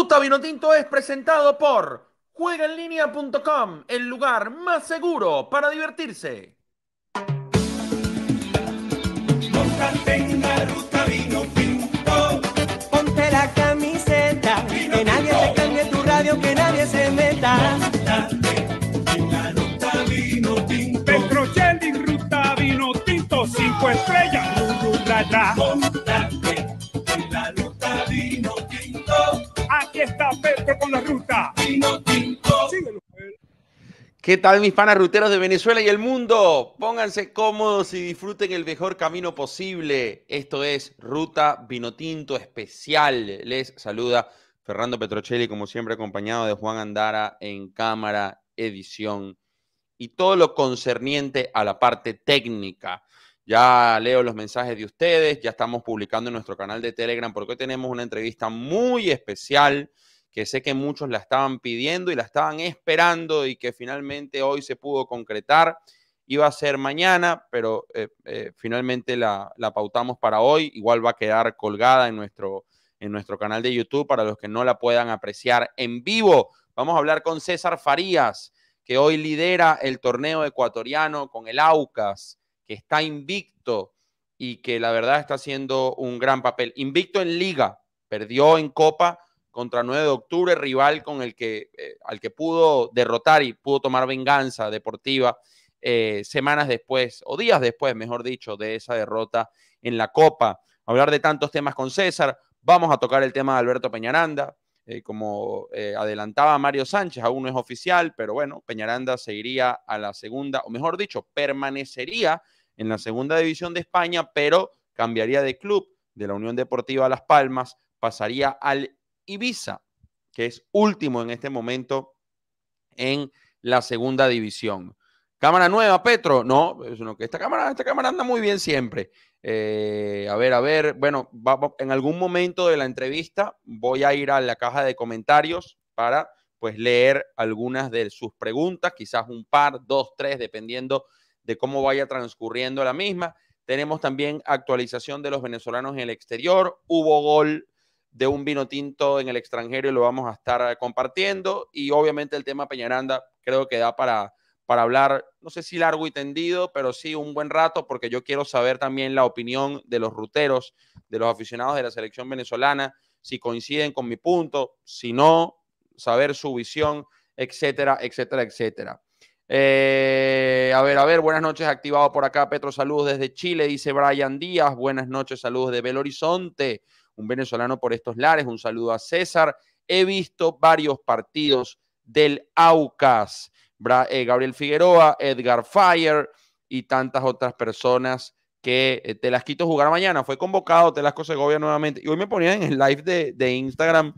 Ruta Vinotinto es presentado por juegaenlinea.com, el lugar más seguro para divertirse. Montate en la ruta vino Ponte la camiseta, vino que nadie se te cambie tu radio, que nadie se meta. Montate en la ruta vino tinto. Petrochelli, ruta vino tinto, cinco estrellas, ru, ru, ra, con ¿Qué tal mis panas ruteros de Venezuela y el mundo? Pónganse cómodos y disfruten el mejor camino posible. Esto es Ruta Vinotinto Especial. Les saluda Fernando Petrocelli, como siempre, acompañado de Juan Andara en cámara, edición y todo lo concerniente a la parte técnica. Ya leo los mensajes de ustedes, ya estamos publicando en nuestro canal de Telegram porque hoy tenemos una entrevista muy especial que sé que muchos la estaban pidiendo y la estaban esperando y que finalmente hoy se pudo concretar. Iba a ser mañana, pero eh, eh, finalmente la, pautamos para hoy. Igual va a quedar colgada en nuestro, en nuestro canal de YouTube para los que no la puedan apreciar en vivo. Vamos a hablar con César Farías, que hoy lidera el torneo ecuatoriano con el Aucas, que está invicto y que la verdad está haciendo un gran papel. Invicto en liga, perdió en copa, contra 9 de octubre, rival con el que, eh, al que pudo derrotar y pudo tomar venganza deportiva eh, semanas después, o días después, mejor dicho, de esa derrota en la Copa. Hablar de tantos temas con César, vamos a tocar el tema de Alberto Peñaranda. Eh, como adelantaba Mario Sánchez, aún no es oficial, pero bueno, Peñaranda seguiría a la segunda, o mejor dicho, permanecería en la segunda división de España, pero cambiaría de club de la Unión Deportiva Las Palmas, pasaría al Ibiza, Visa, que es último en este momento en la segunda división. Cámara nueva, Petro. No, esta cámara, esta cámara anda muy bien siempre. Eh, a ver, a ver, bueno, en algún momento de la entrevista voy a ir a la caja de comentarios para pues leer algunas de sus preguntas, quizás un par, dos, tres, dependiendo de cómo vaya transcurriendo la misma. Tenemos también actualización de los venezolanos en el exterior. Hubo gol de un vino tinto en el extranjero y lo vamos a estar eh, compartiendo. Y obviamente el tema Peñaranda creo que da para, para hablar, no sé si largo y tendido, pero sí un buen rato, porque yo quiero saber también la opinión de los ruteros, de los aficionados de la selección venezolana, si coinciden con mi punto, si no, saber su visión, etcétera, etcétera, etcétera. Eh, a ver, a ver, buenas noches, activado por acá, Petro, saludos desde Chile, dice Brian Díaz, buenas noches, saludos de Belo Horizonte un venezolano por estos lares. Un saludo a César. He visto varios partidos del AUCAS. Eh, Gabriel Figueroa, Edgar Fire y tantas otras personas que eh, te las quito jugar mañana. Fue convocado Telasco Segovia nuevamente. Y hoy me ponían en el live de, Instagram.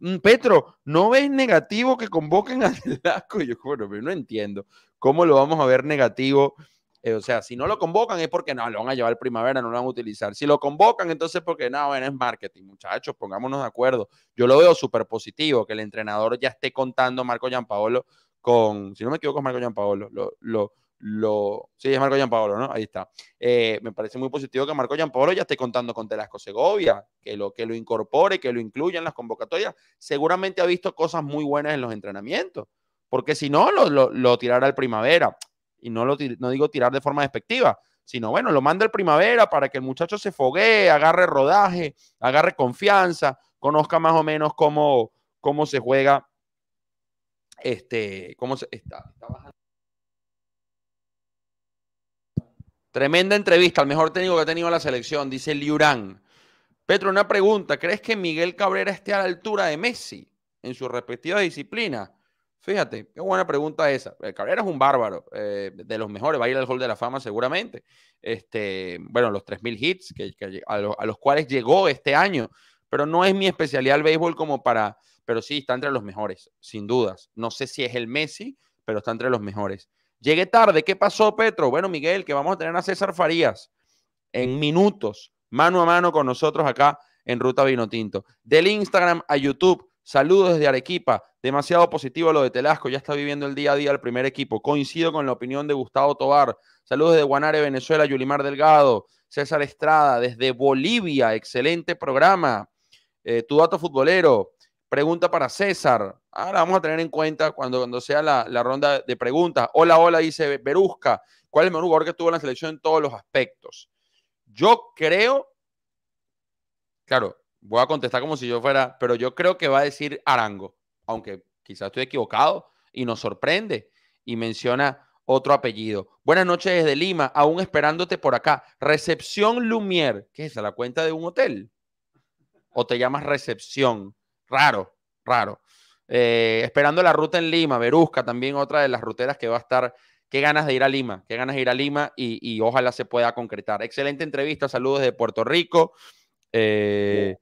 Mm, Petro, ¿no ves negativo que convoquen a Telasco? yo, no entiendo. ¿Cómo lo vamos a ver negativo? Eh, o sea, si no lo convocan es porque no, lo van a llevar primavera, no lo van a utilizar. Si lo convocan, entonces porque no, bueno, es marketing, muchachos, pongámonos de acuerdo. Yo lo veo súper positivo que el entrenador ya esté contando Marco Gianpaolo con, si no me equivoco, Marco Gianpaolo, lo, sí, es Marco Gianpaolo, ¿no? Ahí está. Eh, me parece muy positivo que Marco Gianpaolo ya esté contando con Telasco Segovia, que lo, que lo incorpore, que lo incluya en las convocatorias. Seguramente ha visto cosas muy buenas en los entrenamientos, porque si no, lo, tirará al primavera y no, lo, no digo tirar de forma despectiva, sino bueno, lo manda el primavera para que el muchacho se foguee, agarre rodaje, agarre confianza, conozca más o menos cómo, cómo se juega. Este, cómo está, Tremenda entrevista, el mejor técnico que ha tenido la selección, dice Liurán. Petro, una pregunta, ¿crees que Miguel Cabrera esté a la altura de Messi en su respectiva disciplina Fíjate, qué buena pregunta esa. el Cabrera es un bárbaro, eh, de los mejores, va a ir al Hall de la Fama seguramente. Este, bueno, los 3.000 hits que, a, los cuales llegó este año, pero no es mi especialidad el béisbol como para, pero sí, está entre los mejores, sin dudas. No sé si es el Messi, pero está entre los mejores. Llegué tarde, ¿qué pasó, Petro? Bueno, Miguel, que vamos a tener a César Farías en minutos, mano a mano con nosotros acá en Ruta Vino Tinto, Del Instagram a YouTube, Saludos desde Arequipa. Demasiado positivo lo de Telasco. Ya está viviendo el día a día el primer equipo. Coincido con la opinión de Gustavo Tobar. Saludos de Guanare, Venezuela. Yulimar Delgado. César Estrada. Desde Bolivia. Excelente programa. Eh, tu dato futbolero. Pregunta para César. Ahora vamos a tener en cuenta cuando, cuando sea la, ronda de preguntas. Hola, hola, dice Berusca. ¿Cuál es el mejor jugador que tuvo en la selección en todos los aspectos? Yo creo. Claro, voy a contestar como si yo fuera, pero yo creo que va a decir Arango, aunque quizás estoy equivocado y nos sorprende y menciona otro apellido. Buenas noches desde Lima, aún esperándote por acá. Recepción Lumier, ¿qué es a ¿La cuenta de un hotel? ¿O te llamas Recepción? Raro, raro. Eh, esperando la ruta en Lima, Verusca también otra de las ruteras que va a estar. Qué ganas de ir a Lima, qué ganas de ir a Lima y, ojalá se pueda concretar. Excelente entrevista, saludos de Puerto Rico. Eh,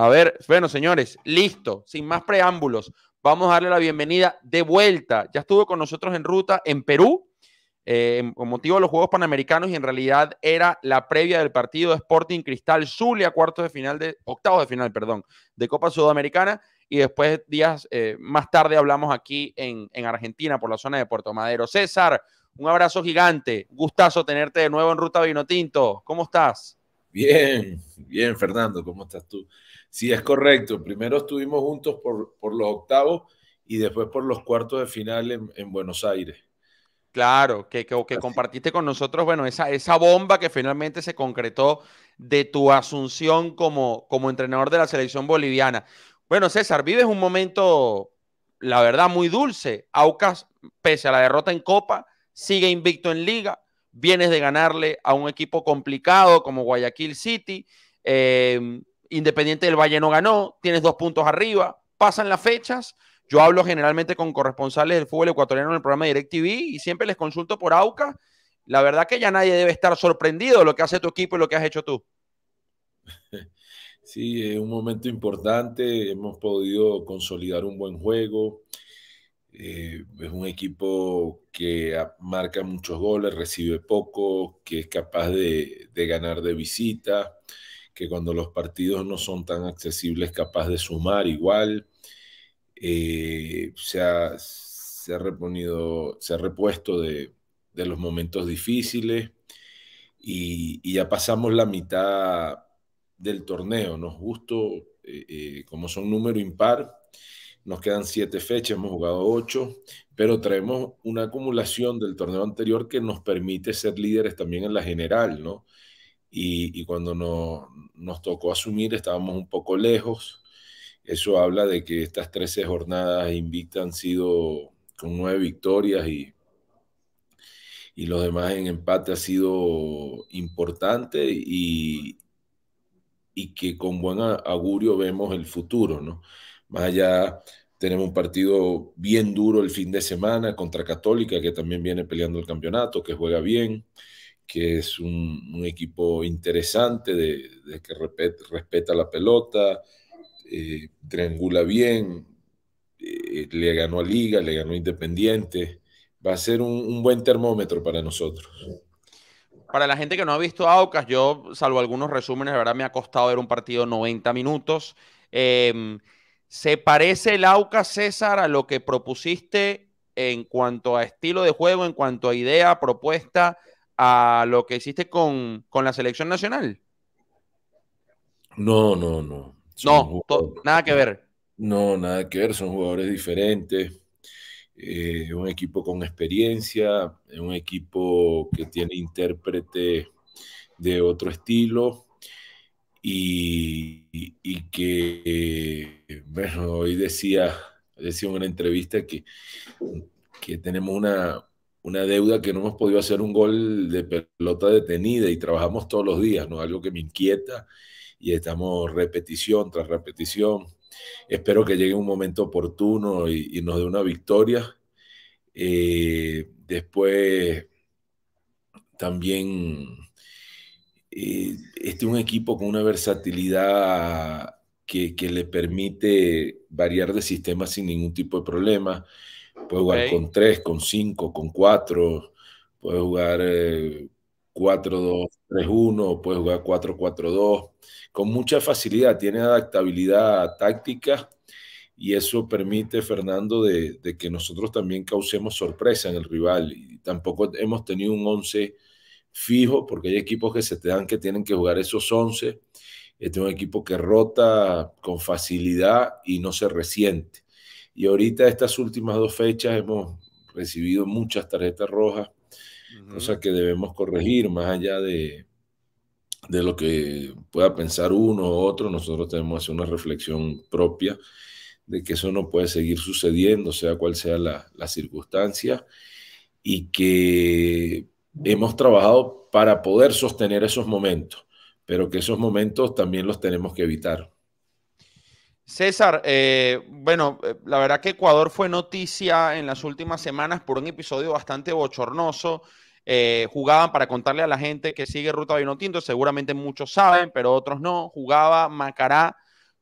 a ver, bueno, señores, listo, sin más preámbulos, vamos a darle la bienvenida de vuelta. Ya estuvo con nosotros en ruta en Perú, eh, con motivo de los Juegos Panamericanos, y en realidad era la previa del partido de Sporting Cristal Zulia, cuartos de final de, octavos de final, perdón, de Copa Sudamericana. Y después, días eh, más tarde, hablamos aquí en, Argentina, por la zona de Puerto Madero. César, un abrazo gigante, gustazo tenerte de nuevo en Ruta Vino Tinto, ¿Cómo estás? Bien, bien, Fernando, ¿cómo estás tú? Sí, es correcto. Primero estuvimos juntos por, los octavos y después por los cuartos de final en, Buenos Aires. Claro, que, compartiste con nosotros, bueno, esa, esa bomba que finalmente se concretó de tu asunción como, como entrenador de la selección boliviana. Bueno, César, vives un momento, la verdad, muy dulce. Aucas, pese a la derrota en Copa, sigue invicto en Liga vienes de ganarle a un equipo complicado como Guayaquil City, eh, Independiente del Valle no ganó, tienes dos puntos arriba, pasan las fechas. Yo hablo generalmente con corresponsales del fútbol ecuatoriano en el programa DirecTV y siempre les consulto por AUCA. La verdad que ya nadie debe estar sorprendido de lo que hace tu equipo y lo que has hecho tú. Sí, es un momento importante. Hemos podido consolidar un buen juego. Eh, es un equipo que marca muchos goles, recibe poco, que es capaz de, ganar de visita, que cuando los partidos no son tan accesibles, capaz de sumar igual. Eh, se, ha, se, ha reponido, se ha repuesto de, los momentos difíciles y, ya pasamos la mitad del torneo, ¿no? Justo eh, como son número impar nos quedan siete fechas, hemos jugado ocho, pero traemos una acumulación del torneo anterior que nos permite ser líderes también en la general, ¿no? Y, cuando nos tocó asumir estábamos un poco lejos. Eso habla de que estas 13 jornadas invictas han sido con nueve victorias y, y los demás en empate ha sido importante y, y que con buen augurio vemos el futuro, ¿no? Más allá tenemos un partido bien duro el fin de semana contra Católica, que también viene peleando el campeonato, que juega bien, que es un, equipo interesante, de, que respeta, la pelota, eh, triangula bien, eh, le ganó a Liga, le ganó a Independiente. Va a ser un, buen termómetro para nosotros para la gente que no ha visto Aucas, yo, salvo algunos resúmenes, la verdad me ha costado ver un partido 90 minutos. Em, ¿Se parece el AUCA, César, a lo que propusiste en cuanto a estilo de juego, en cuanto a idea, propuesta, a lo que hiciste con, la selección nacional? No, no, no. no, nada que ver. No, nada que ver, son jugadores diferentes. Eh, un equipo con experiencia, un equipo que tiene intérprete de otro estilo, y, que, eh, bueno, hoy decía, decía en una entrevista que, que tenemos una, deuda que no hemos podido hacer un gol de pelota detenida y trabajamos todos los días, ¿no? Algo que me inquieta y estamos repetición tras repetición. Espero que llegue un momento oportuno y, nos dé una victoria. Eh, después también eh, este es un equipo con una versatilidad que, le permite variar de sistema sin ningún tipo de problema. Puede jugar con 3, con 5, con 4, puede jugar 4-2-3-1, eh, puede jugar 4-4-2, con mucha facilidad, tiene adaptabilidad táctica y eso permite, Fernando, de, que nosotros también causemos sorpresa en el rival. tampoco hemos tenido un 11 fijo, porque hay equipos que se te dan que tienen que jugar esos 11. Este es un equipo que rota con facilidad y no se resiente. Y ahorita estas últimas dos fechas hemos recibido muchas tarjetas rojas, cosas que debemos corregir más allá de, de lo que pueda pensar uno u otro. Nosotros tenemos que hacer una reflexión propia de que eso no puede seguir sucediendo, sea cual sea la, la circunstancia, y que hemos trabajado para poder sostener esos momentos, pero que esos momentos también los tenemos que evitar. César, eh, bueno, eh, la verdad que Ecuador fue noticia en las últimas semanas por un episodio bastante bochornoso. Eh, jugaban para contarle a la gente que sigue Ruta Vinotinto, seguramente muchos saben, pero otros no. Jugaba Macará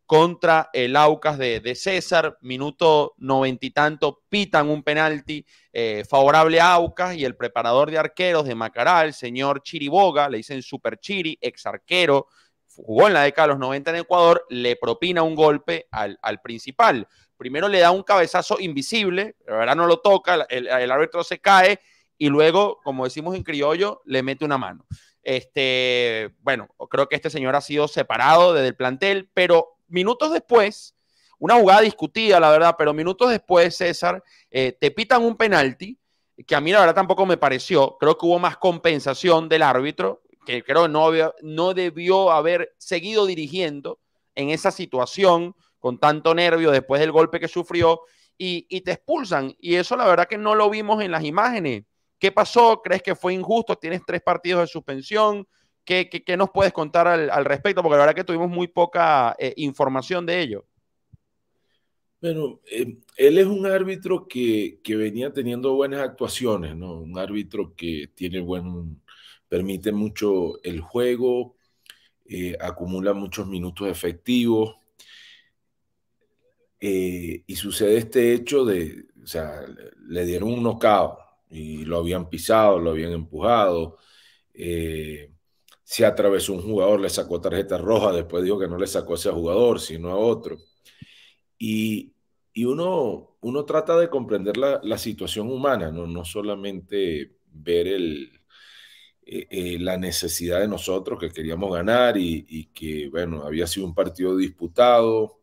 contra el Aucas de, César, minuto noventa y tanto, pitan un penalti eh, favorable a Aucas y el preparador de arqueros de Macará, el señor Chiriboga, le dicen Super Chiri, ex arquero, jugó en la década de los 90 en Ecuador, le propina un golpe al, principal. Primero le da un cabezazo invisible, la verdad no lo toca, el, árbitro se cae y luego, como decimos en criollo, le mete una mano. Este, bueno, creo que este señor ha sido separado desde el plantel, pero minutos después, una jugada discutida, la verdad, pero minutos después, César, eh, te pitan un penalti, que a mí la verdad tampoco me pareció. Creo que hubo más compensación del árbitro, que creo no, no debió haber seguido dirigiendo en esa situación con tanto nervio después del golpe que sufrió y, y te expulsan. Y eso la verdad que no lo vimos en las imágenes. ¿Qué pasó? ¿Crees que fue injusto? Tienes tres partidos de suspensión. ¿Qué, nos puedes contar al, respecto? Porque la verdad que tuvimos muy poca eh, información de ello. Bueno, em, él es un árbitro que, venía teniendo buenas actuaciones, ¿no? Un árbitro que tiene buen, permite mucho el juego, eh, acumula muchos minutos efectivos. Eh, y sucede este hecho de, o sea, le dieron un knockout y lo habían pisado, lo habían empujado. Eh, se atravesó un jugador, le sacó tarjeta roja, después dijo que no le sacó a ese jugador, sino a otro. Y, uno, trata de comprender la, situación humana, ¿no? solamente ver el, eh, eh, la necesidad de nosotros que queríamos ganar y, y, que, bueno, había sido un partido disputado,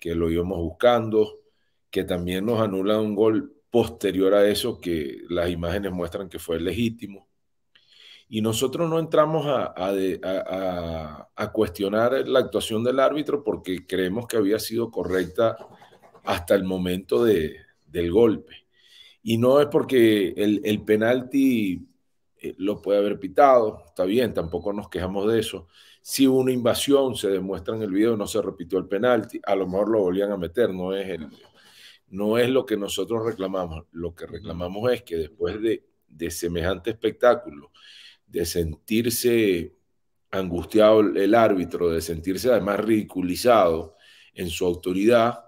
que lo íbamos buscando, que también nos anula un gol posterior a eso que las imágenes muestran que fue legítimo. Y nosotros no entramos a, a, cuestionar la actuación del árbitro porque creemos que había sido correcta hasta el momento de, del golpe. Y no es porque el, el penalti eh, lo puede haber pitado, está bien, tampoco nos quejamos de eso. Si una invasión, se demuestra en el video, no se repitió el penalti, a lo mejor lo volvían a meter, no es, no es lo que nosotros reclamamos. Lo que reclamamos es que después de, de semejante espectáculo, de sentirse angustiado el árbitro, de sentirse además ridiculizado en su autoridad,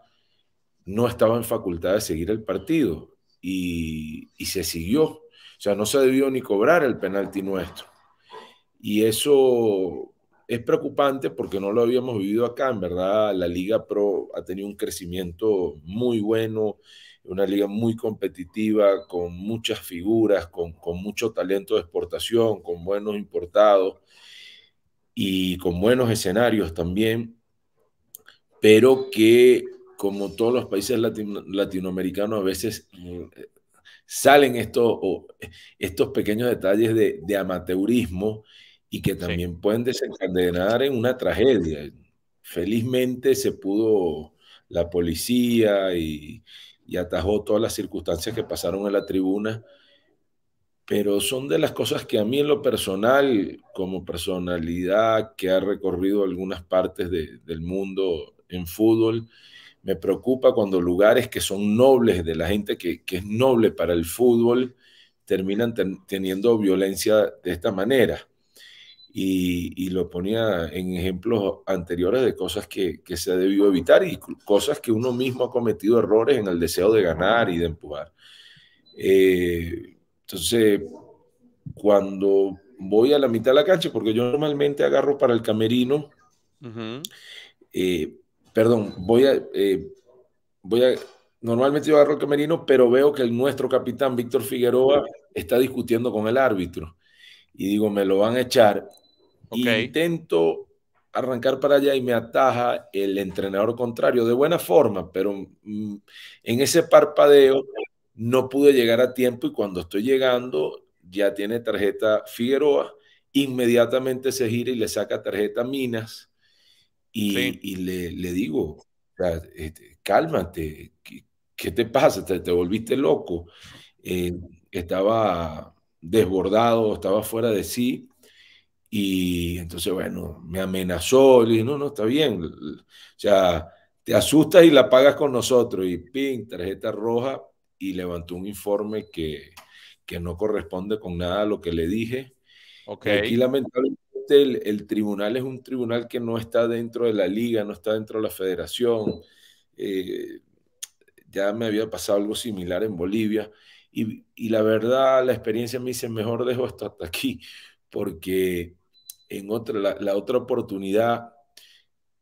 no estaba en facultad de seguir el partido y, se siguió. O sea, no se debió ni cobrar el penalti nuestro. Y eso es preocupante porque no lo habíamos vivido acá, en verdad. La Liga Pro ha tenido un crecimiento muy bueno una liga muy competitiva, con muchas figuras, con, mucho talento de exportación, con buenos importados y con buenos escenarios también, pero que como todos los países latinoamericanos a veces eh, salen estos, estos pequeños detalles de, amateurismo y que también pueden desencadenar en una tragedia. Felizmente se pudo la policía y, y atajó todas las circunstancias que pasaron en la tribuna, pero son de las cosas que a mí en lo personal, como personalidad que ha recorrido algunas partes del mundo en fútbol, me preocupa cuando lugares que son nobles, de la gente que, es noble para el fútbol, terminan teniendo violencia de esta manera y, lo ponía en ejemplos anteriores de cosas que, que se ha debido evitar y cosas que uno mismo ha cometido errores en el deseo de ganar y de empujar. Eh, entonces, cuando voy a la mitad de la cancha, porque yo normalmente agarro para el camerino, eh, perdón, voy a, eh, voy a, normalmente yo agarro el camerino, pero veo que el nuestro capitán, Víctor Figueroa, está discutiendo con el árbitro y digo, me lo van a echar. Intento arrancar para allá y me ataja el entrenador contrario de buena forma, pero mm, en ese parpadeo no pude llegar a tiempo y cuando estoy llegando ya tiene tarjeta Figueroa, inmediatamente se gira y le saca tarjeta Minas y, y le, le, digo, este, cálmate, ¿qué, te pasa? Te, te volviste loco. Eh, estaba desbordado, estaba fuera de sí. Y entonces, bueno, me amenazó, le dije, no, no, está bien. O sea, te asustas y la pagas con nosotros. Y pin tarjeta roja, y levantó un informe que, que no corresponde con nada a lo que le dije. Okay. Y lamentablemente el, tribunal es un tribunal que no está dentro de la liga, no está dentro de la federación. Eh, ya me había pasado algo similar en Bolivia y, la verdad, la experiencia me dice, mejor dejo esto hasta aquí, porque en otra, la, otra oportunidad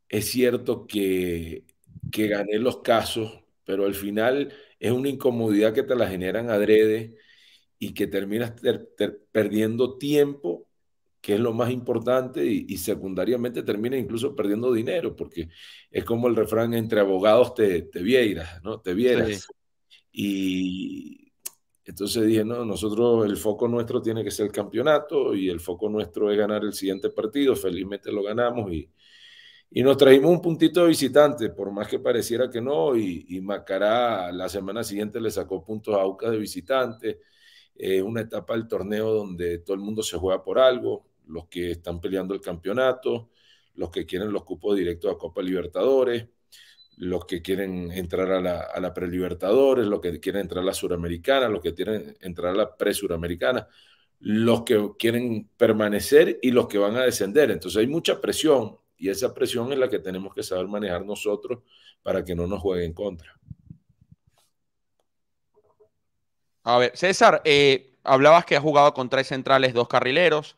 es cierto que, que gané los casos, pero al final es una incomodidad que te la generan adrede y que terminas perdiendo tiempo, que es lo más importante, y, secundariamente terminas incluso perdiendo dinero, porque es como el refrán entre abogados te, vieras, ¿no? Te vieras. Y entonces dije, no, nosotros, el foco nuestro tiene que ser el campeonato y el foco nuestro es ganar el siguiente partido. Felizmente lo ganamos y, nos trajimos un puntito de visitante, por más que pareciera que no. Y, Macará la semana siguiente le sacó puntos a UCA de visitante. Eh, una etapa del torneo donde todo el mundo se juega por algo, los que están peleando el campeonato, los que quieren los cupos directos a Copa Libertadores los que quieren entrar a la, prelibertadores, los que quieren entrar a la suramericana, los que quieren entrar a la presuramericana, los que quieren permanecer y los que van a descender. Entonces hay mucha presión y esa presión es la que tenemos que saber manejar nosotros para que no nos jueguen contra. A ver, César, eh, hablabas que has jugado con tres centrales, dos carrileros,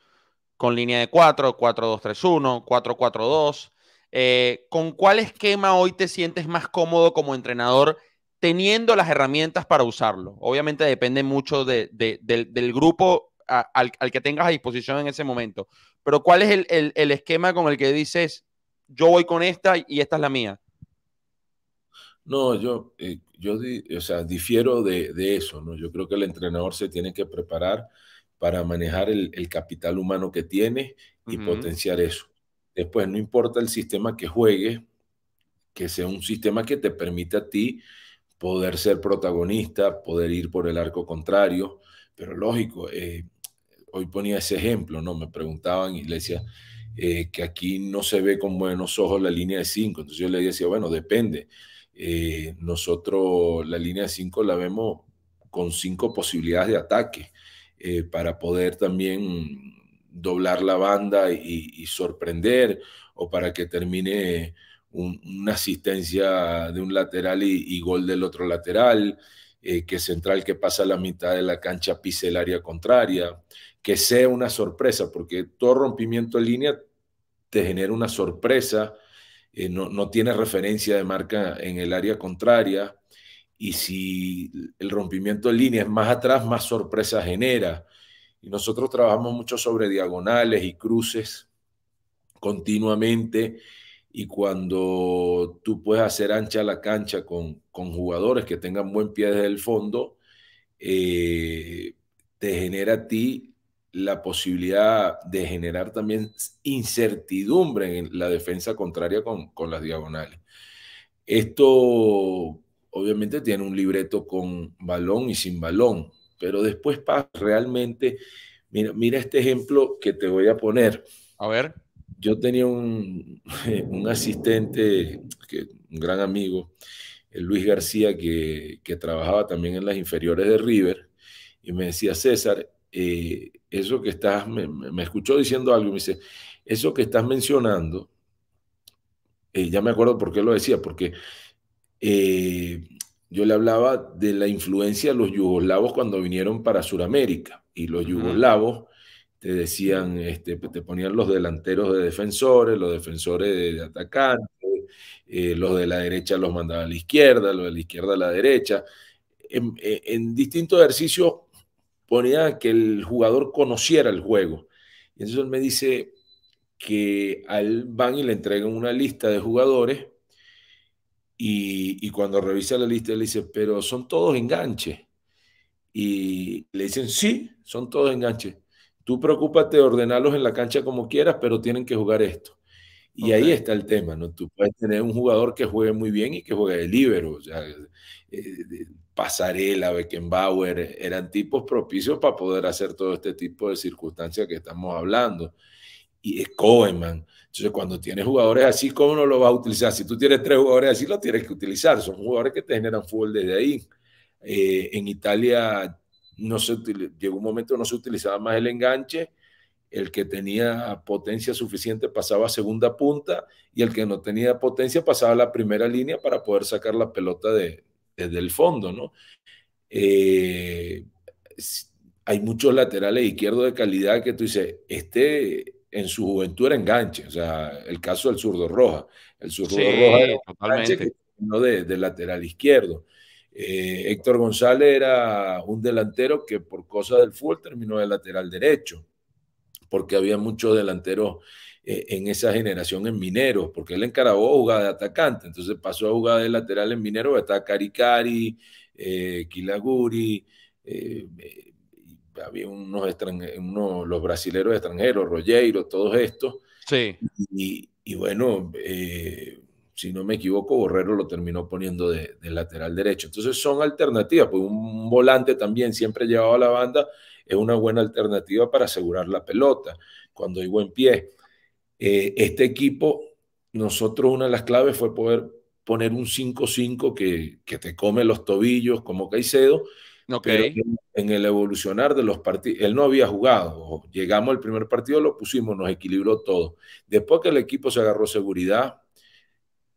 con línea de cuatro, 4-2-3-1, 4-4-2. Eh, ¿Con cuál esquema hoy te sientes más cómodo como entrenador teniendo las herramientas para usarlo? Obviamente depende mucho de, del, grupo al, que tengas a disposición en ese momento, pero ¿cuál es el, esquema con el que dices, yo voy con esta y esta es la mía? No, yo, eh, yo o sea, difiero de, eso, ¿no? Yo creo que el entrenador se tiene que preparar para manejar el, capital humano que tiene y potenciar eso. Después, no importa el sistema que juegues, que sea un sistema que te permita a ti poder ser protagonista, poder ir por el arco contrario, pero lógico, eh, hoy ponía ese ejemplo, ¿no? Me preguntaban y le decía eh, que aquí no se ve con buenos ojos la línea de 5, entonces yo le decía, bueno, depende. Eh, nosotros la línea de 5 la vemos con cinco posibilidades de ataque para poder también doblar la banda y, sorprender o para que termine una asistencia de un lateral y, gol del otro lateral, eh, que central que pasa la mitad de la cancha pise el área contraria, que sea una sorpresa, porque todo rompimiento en línea te genera una sorpresa, eh, no, no tiene referencia de marca en el área contraria, y si el rompimiento de línea es más atrás, más sorpresa genera. Y nosotros trabajamos mucho sobre diagonales y cruces continuamente. Y cuando tú puedes hacer ancha la cancha con, jugadores que tengan buen pie desde el fondo, eh, te genera a ti la posibilidad de generar también incertidumbre en la defensa contraria con, con las diagonales. Esto obviamente tiene un libreto con balón y sin balón pero después realmente. Mira, mira este ejemplo que te voy a poner. A ver. Yo tenía un, asistente, un gran amigo, Luis García, que, trabajaba también en las inferiores de River, y me decía, César, eh, eso que estás, me, escuchó diciendo algo, me dice, eso que estás mencionando, eh, ya me acuerdo por qué lo decía, porque eh, yo le hablaba de la influencia de los yugoslavos cuando vinieron para Sudamérica. Y los yugoslavos te decían, este, pues, te ponían los delanteros de defensores, los defensores de, atacantes, eh, los de la derecha los mandaban a la izquierda, los de la izquierda a la derecha. En, distintos ejercicios ponía que el jugador conociera el juego. Y entonces él me dice que al van y le entregan una lista de jugadores y, cuando revisa la lista, le dice, pero son todos enganches. Y le dicen, sí, son todos enganches. Tú preocúpate de ordenarlos en la cancha como quieras, pero tienen que jugar esto. Y ahí está el tema, ¿no? Tú puedes tener un jugador que juegue muy bien y que juegue de libero, o sea, eh, Pasarela, Beckenbauer, eran tipos propicios para poder hacer todo este tipo de circunstancias que estamos hablando. Y Coeman, entonces, cuando tienes jugadores así, ¿cómo no lo vas a utilizar? Si tú tienes tres jugadores así, lo tienes que utilizar. Son jugadores que te generan fútbol desde ahí. Eh, en Italia no se llegó un momento no se utilizaba más el enganche, el que tenía potencia suficiente pasaba a segunda punta y el que no tenía potencia pasaba a la primera línea para poder sacar la pelota desde el fondo, ¿no? Eh, hay muchos laterales izquierdos de calidad que tú dices, este en su juventud era enganche. O sea, el caso del zurdo Roja. El zurdo Roja era totalmente. de, de, lateral izquierdo. Eh, Héctor González era un delantero que por cosa del fútbol terminó de lateral derecho, porque había muchos delanteros eh, en esa generación en minero, porque él encarabó jugada de atacante, entonces pasó a jugar de lateral en Mineros, está Caricari, eh, Kilaguri, eh, había unos, los brasileros extranjeros, rolleiros, todos estos. Sí. Y, bueno, eh, si no me equivoco, Borrero lo terminó poniendo de, lateral derecho. Entonces son alternativas, pues un volante también siempre llevado a la banda es una buena alternativa para asegurar la pelota cuando hay buen pie. Eh, este equipo, nosotros una de las claves fue poder poner un 5-5 que, que te come los tobillos como Caicedo en, el evolucionar de los partidos, él no había jugado. Llegamos al primer partido, lo pusimos, nos equilibró todo. Después que el equipo se agarró seguridad,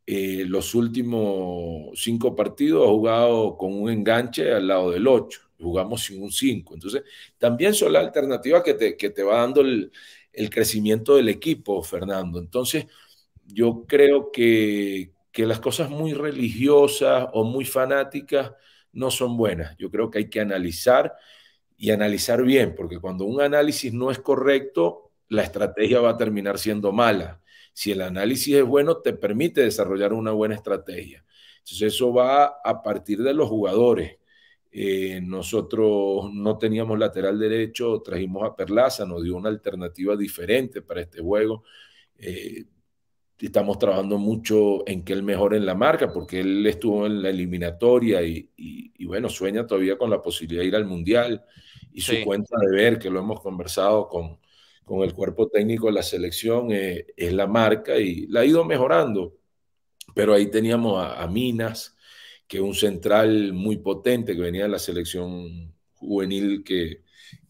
eh, los últimos cinco partidos ha jugado con un enganche al lado del ocho, Jugamos sin un cinco Entonces, también son las alternativas que te, va dando el, crecimiento del equipo, Fernando. Entonces, yo creo que, que las cosas muy religiosas o muy fanáticas no son buenas. Yo creo que hay que analizar y analizar bien, porque cuando un análisis no es correcto, la estrategia va a terminar siendo mala. Si el análisis es bueno, te permite desarrollar una buena estrategia. Entonces eso va a partir de los jugadores. Eh, nosotros no teníamos lateral derecho, trajimos a Perlaza, nos dio una alternativa diferente para este juego. Eh, estamos trabajando mucho en que él mejore en la marca, porque él estuvo en la eliminatoria y, bueno, sueña todavía con la posibilidad de ir al Mundial y su cuenta de ver, que lo hemos conversado con, con el cuerpo técnico de la selección, eh, es, la marca y la ha ido mejorando. Pero ahí teníamos a, Minas, que es un central muy potente que venía de la selección juvenil que,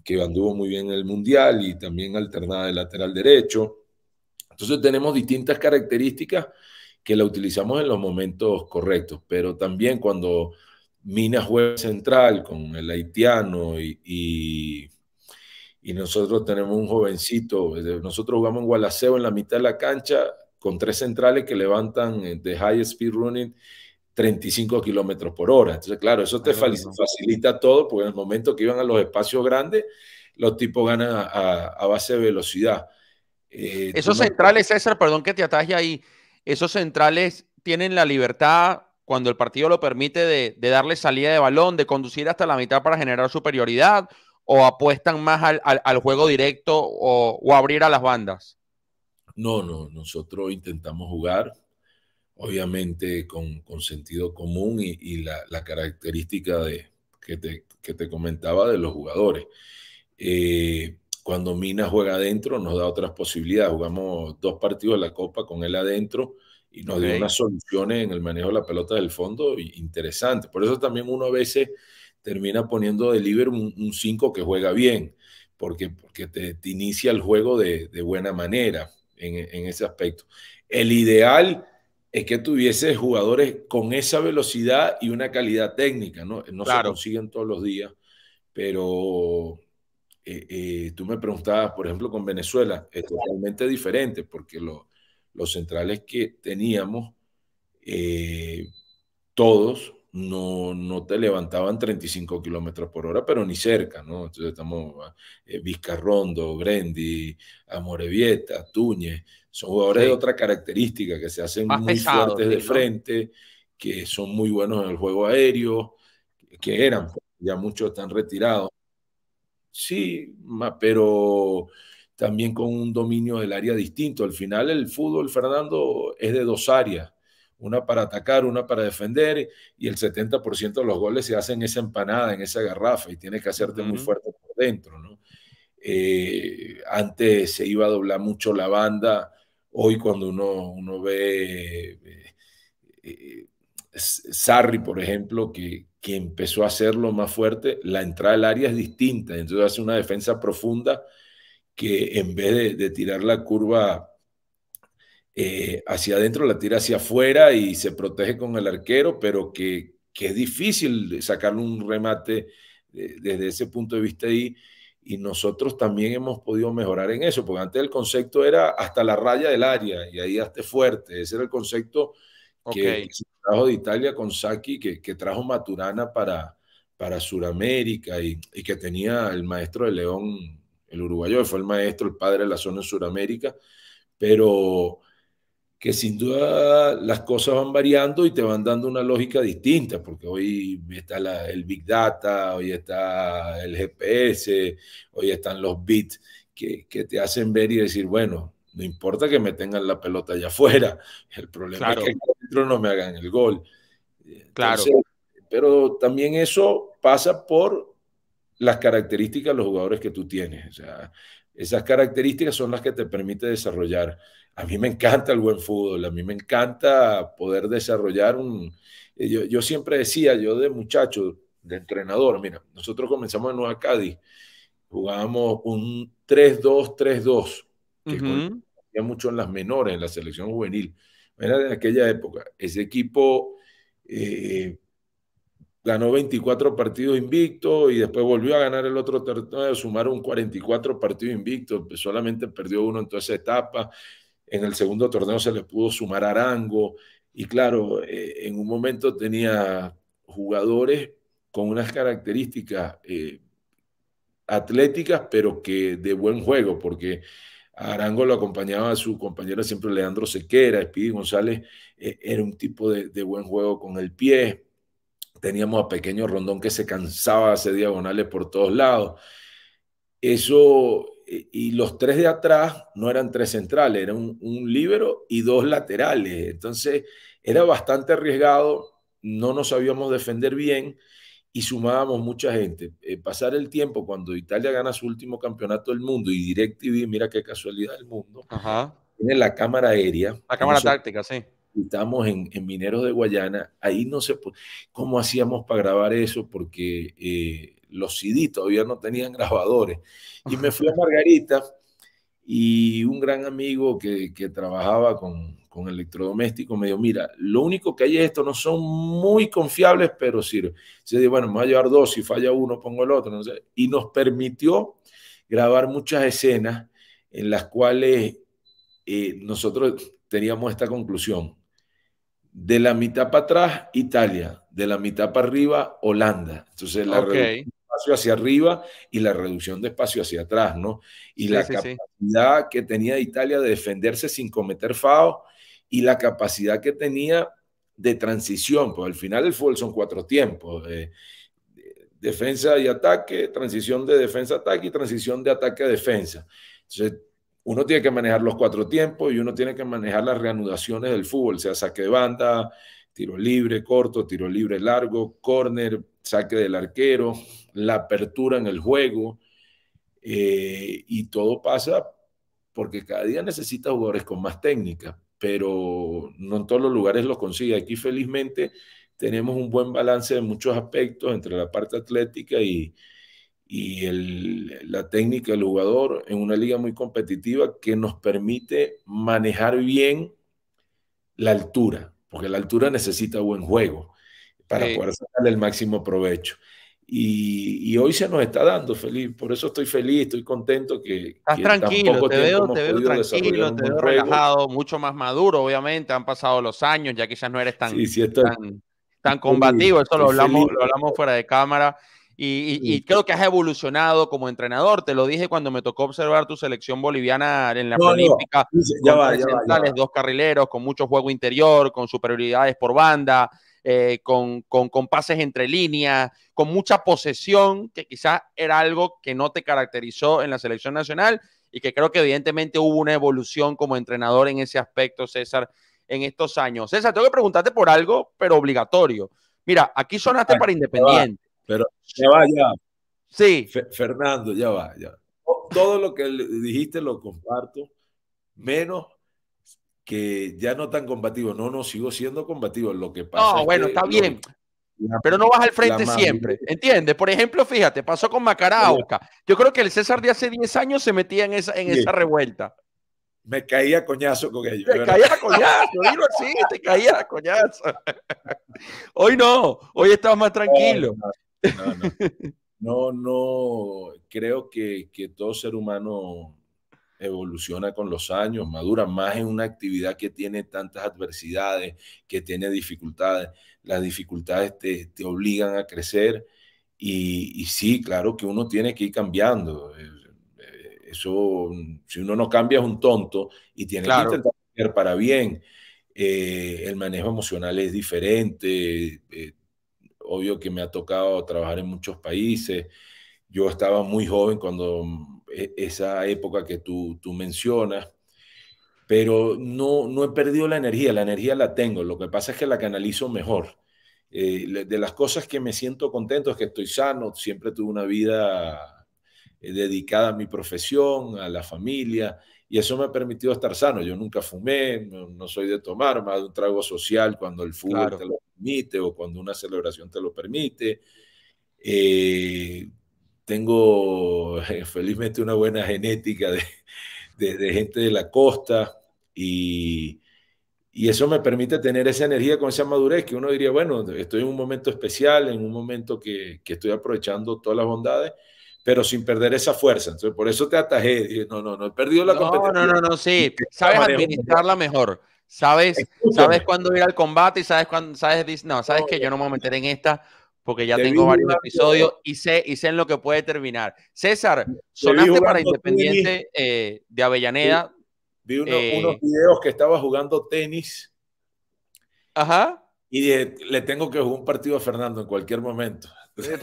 que anduvo muy bien en el Mundial y también alternada de lateral derecho. Entonces tenemos distintas características que la utilizamos en los momentos correctos, pero también cuando Mina juega central con el haitiano y, y, nosotros tenemos un jovencito, eh, nosotros jugamos en Gualaceo en la mitad de la cancha con tres centrales que levantan eh, de high speed running 35 kilómetros por hora. Entonces, claro, eso te ah. facilita todo, porque en el momento que iban a los espacios grandes, los tipos ganan a base de velocidad. Eh, esos centrales, César, perdón que te ataje ahí, esos centrales tienen la libertad, cuando el partido lo permite, de, darle salida de balón, de conducir hasta la mitad para generar superioridad, o apuestan más al, juego directo o, abrir a las bandas. No, no, nosotros intentamos jugar, obviamente con, sentido común y, la, característica de, que te, comentaba de los jugadores. Eh, cuando Mina juega adentro nos da otras posibilidades. Jugamos dos partidos de la Copa con él adentro y nos dio unas soluciones en el manejo de la pelota del fondo interesante. Por eso también uno a veces termina poniendo de líder un 5 que juega bien, porque, porque te, inicia el juego de, de buena manera en, en, ese aspecto. El ideal es que tuviese jugadores con esa velocidad y una calidad técnica, ¿no? No se consiguen todos los días, pero eh, eh, tú me preguntabas, por ejemplo, con Venezuela, es totalmente diferente porque los centrales que teníamos, eh, todos no, no te levantaban 35 kilómetros por hora, pero ni cerca, ¿no? Entonces estamos ah, Vizcarrondo, Grendi, Amorevieta, Túñez, son jugadores de otra característica que se hacen muy fuertes de frente, que son muy buenos en el juego aéreo, que eran, ya muchos están retirados Sí, pero también con un dominio del área distinto. Al final el fútbol, Fernando, es de dos áreas, una para atacar, una para defender, y el 70% de los goles se hacen en esa empanada, en esa garrafa, y tienes que hacerte muy fuerte por dentro. ¿no? Eh, antes se iba a doblar mucho la banda, hoy cuando uno, uno ve... Eh, eh, Sarri, por ejemplo, que, que empezó a hacerlo más fuerte, la entrada al área es distinta. Entonces hace una defensa profunda que en vez de, tirar la curva eh, hacia adentro, la tira hacia afuera y se protege con el arquero, pero que, es difícil sacarle un remate eh, desde ese punto de vista ahí. Y nosotros también hemos podido mejorar en eso, porque antes el concepto era hasta la raya del área y ahí hasta fuerte. Ese era el concepto que, trajo de Italia con Saki, que, que trajo Maturana para, para Sudamérica y, y, que tenía el maestro de León, el uruguayo, que fue el maestro, el padre de la zona en Sudamérica, pero que sin duda las cosas van variando y te van dando una lógica distinta, porque hoy está el Big Data, hoy está el GPS, hoy están los bits que, que te hacen ver y decir, bueno, no importa que me tengan la pelota allá afuera. El problema es que no me hagan el gol. Claro. pero también eso pasa por las características de los jugadores que tú tienes. O sea, esas características son las que te permiten desarrollar. A mí me encanta el buen fútbol, a mí me encanta poder desarrollar un... Eh, yo, yo siempre decía, yo de muchacho, de entrenador, mira, nosotros comenzamos en Nueva Cádiz, jugábamos un 3-2-3-2 que había mucho en las menores, en la selección juvenil. Era en aquella época. Ese equipo eh, ganó 24 partidos invictos y después volvió a ganar el otro torneo, sumaron 44 partidos invictos, pues, solamente perdió uno en toda esa etapa. En el segundo torneo se les pudo sumar Arango y claro, eh, en un momento tenía jugadores con unas características eh, atléticas, pero que de buen juego, porque Arango lo acompañaba a su compañero siempre Leandro Sequera, Espíritu González e, era un tipo de, buen juego con el pie. Teníamos a Pequeño Rondón que se cansaba de hacer diagonales por todos lados. Eso, e, y los tres de atrás no eran tres centrales, eran un, un líbero y dos laterales. Entonces, era bastante arriesgado, no nos sabíamos defender bien y sumábamos mucha gente. Eh, pasar el tiempo cuando Italia gana su último campeonato del mundo y DirecTV, mira qué casualidad del mundo, tiene la cámara aérea. La cámara táctica, sí. Estamos en, Mineros de Guayana, ahí no sé cómo hacíamos para grabar eso porque eh, los CD todavía no tenían grabadores. Y me fui a Margarita y un gran amigo que, que trabajaba con, con electrodoméstico, me dijo, mira, lo único que hay es esto, no son muy confiables, pero sirve. Se bueno, me voy a llevar dos, si falla uno, pongo el otro, Y nos permitió grabar muchas escenas en las cuales eh, nosotros teníamos esta conclusión. De la mitad para atrás, Italia. De la mitad para arriba, Holanda. Entonces, la espacio hacia arriba y la reducción de espacio hacia atrás, ¿no? Y la capacidad que tenía Italia de defenderse sin cometer FAO y la capacidad que tenía de transición, pues al final el fútbol son cuatro tiempos, defensa y ataque, transición de defensa-ataque y transición de ataque a defensa. Entonces, uno tiene que manejar los cuatro tiempos y uno tiene que manejar las reanudaciones del fútbol, sea saque de banda, tiro libre corto, tiro libre largo, corner, saque del arquero, la apertura en el juego, eh, y todo pasa porque cada día necesita jugadores con más técnica pero no en todos los lugares lo consigue. Aquí felizmente tenemos un buen balance de muchos aspectos entre la parte atlética y, la técnica del jugador en una liga muy competitiva que nos permite manejar bien la altura, porque la altura necesita buen juego para poder sacarle el máximo provecho. Y, hoy se nos está dando, feliz. Por eso estoy feliz, estoy contento que. Estás tranquilo, te veo, te veo tranquilo, te veo relajado, mucho más maduro, obviamente. Han pasado los años, ya que quizás no eres tan, tan, combativo. eso lo hablamos, lo hablamos fuera de cámara. Y, creo que has evolucionado como entrenador. Te lo dije cuando me tocó observar tu selección boliviana en la no, Ya dos carrileros, con mucho juego interior, con superioridades por banda. Eh, con, con, pases entre líneas, con mucha posesión, que quizás era algo que no te caracterizó en la selección nacional y que creo que evidentemente hubo una evolución como entrenador en ese aspecto, César, en estos años. César, tengo que preguntarte por algo, pero obligatorio. Mira, aquí sonaste para Independiente. pero ya va, ya. Sí. Fernando, ya va, ya. Todo lo que dijiste lo comparto, menos que ya no tan combativo. No, no, sigo siendo combativo. Lo que pasa. No, bueno, está bien. pero no vas al frente siempre, ¿entiendes? Por ejemplo, fíjate, pasó con Macarauca. Yo creo que el César de hace 10 años se metía en esa, en esa revuelta. Me caía coñazo con Me caía coñazo, te caía coñazo. Hoy no, hoy estás más tranquilo. No, no, no, creo que, que todo ser humano evoluciona con los años, madura más en una actividad que tiene tantas adversidades, que tiene dificultades. Las dificultades te, obligan a crecer y, sí, claro que uno tiene que ir cambiando. Eh, eh, eso, si uno no cambia es un tonto y tiene que intentar para bien. Eh, el manejo emocional es diferente. obvio que me ha tocado trabajar en muchos países. Yo estaba muy joven cuando e-, esa época que tú, tú mencionas, pero no, no he perdido la energía, la energía la tengo, lo que pasa es que la canalizo mejor. Eh, de las cosas que me siento contento es que estoy sano, siempre tuve una vida eh, dedicada a mi profesión, a la familia, y eso me ha permitido estar sano. Yo nunca fumé, no, soy de tomar, más de un trago social cuando el fútbol te lo permite o cuando una celebración te lo permite. Eh, tengo felizmente una buena genética de, gente de la costa y, eso me permite tener esa energía con esa madurez que uno diría, bueno, estoy en un momento especial, en un momento que, estoy aprovechando todas las bondades, pero sin perder esa fuerza. Entonces, por eso te atajé, no, no, no, he perdido la no, competencia. No, no, no, sí, sabes administrarla mejor. Sabes, sabes cuándo ir al combate y sabes cuándo, sabes, no, sabes que yo no me voy a meter en esta porque ya tengo varios episodios y sé, en lo que puede terminar. César, sonaste para Independiente eh, de Avellaneda. Vi, eh, unos videos que estaba jugando tenis. Ajá. Y le tengo que jugar un partido a Fernando en cualquier momento. Eh,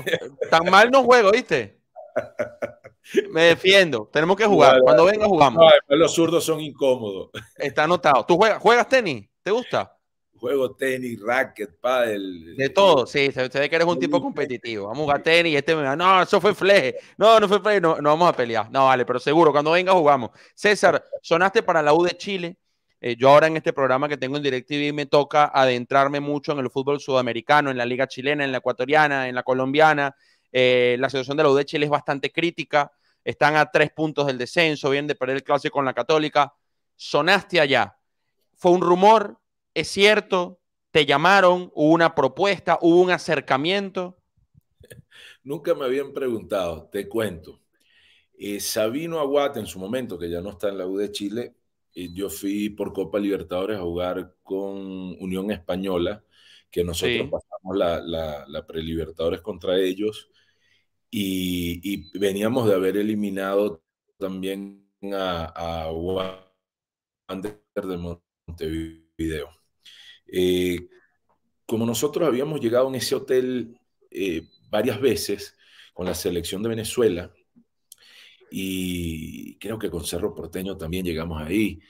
tan mal no juego, ¿viste? Me defiendo. Tenemos que jugar. Cuando venga, jugamos. los zurdos son incómodos. Está anotado. ¿Tú juegas tenis? ¿Te gusta? juego tenis, racket, pádel. De todo, eh, sí, se, ve que eres un tipo competitivo. Vamos a jugar tenis, este me va, no, eso fue fleje. No, no fue fleje, no, no vamos a pelear. No, vale, pero seguro, cuando venga jugamos. César, sonaste para la U de Chile. Eh, yo ahora en este programa que tengo en DirecTV me toca adentrarme mucho en el fútbol sudamericano, en la liga chilena, en la ecuatoriana, en la colombiana. Eh, la situación de la U de Chile es bastante crítica. Están a tres puntos del descenso, vienen de perder el clásico con la Católica. Sonaste allá. Fue un rumor, ¿Es cierto? ¿Te llamaron? ¿Hubo una propuesta? ¿Hubo un acercamiento? Nunca me habían preguntado, te cuento. Eh, Sabino Aguate, en su momento, que ya no está en la U de Chile, eh, yo fui por Copa Libertadores a jugar con Unión Española, que nosotros pasamos la, pre-Libertadores contra ellos, y, veníamos de haber eliminado también a, a de Montevideo. Eh, como nosotros habíamos llegado en ese hotel eh, varias veces con la selección de Venezuela, y creo que con Cerro Porteño también llegamos ahí.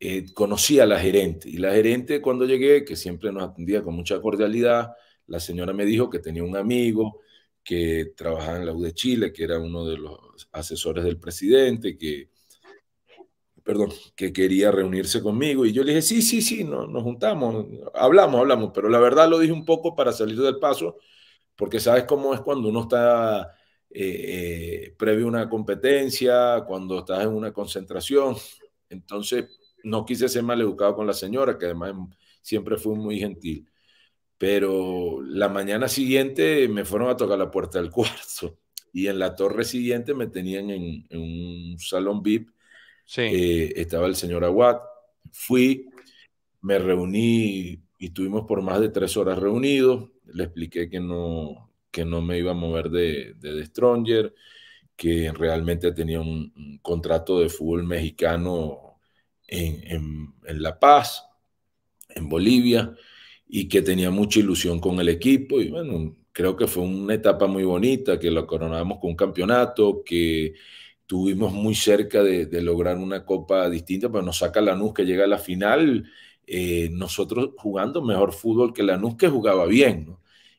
Eh, conocí a la gerente y la gerente cuando llegué, que siempre nos atendía con mucha cordialidad, la señora me dijo que tenía un amigo que trabajaba en la U de Chile, que era uno de los asesores del presidente, que perdón, que quería reunirse conmigo y yo le dije, sí, sí, sí, no, nos juntamos, hablamos, hablamos, pero la verdad lo dije un poco para salir del paso, porque sabes cómo es cuando uno está eh, eh, previo a una competencia, cuando estás en una concentración, entonces no quise ser mal educado con la señora, que además siempre fue muy gentil, pero la mañana siguiente me fueron a tocar la puerta del cuarto y en la torre siguiente me tenían en un salón VIP eh, estaba el señor Aguad Fui, me reuní y tuvimos por más de tres horas reunidos. Le expliqué que no, que no me iba a mover de, de Stronger, que realmente tenía un, contrato de fútbol mexicano en, en, La Paz, en Bolivia, y que tenía mucha ilusión con el equipo. Y bueno, creo que fue una etapa muy bonita, que lo coronamos con un campeonato, que estuvimos muy cerca de, lograr una copa distinta, pero nos saca Lanús que llega a la final, eh, nosotros jugando mejor fútbol que Lanús que jugaba bien,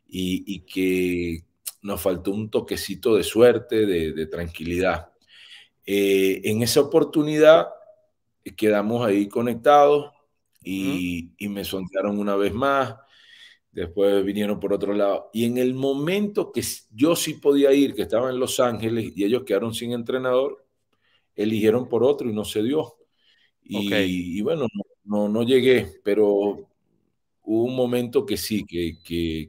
y, que nos faltó un toquecito de suerte, de, tranquilidad. Eh, en esa oportunidad eh, quedamos ahí conectados y, y me sondearon una vez más después vinieron por otro lado. Y en el momento que yo sí podía ir, que estaba en Los Ángeles y ellos quedaron sin entrenador, eligieron por otro y no se dio. Y, bueno, no, no, llegué, pero hubo un momento que sí, que,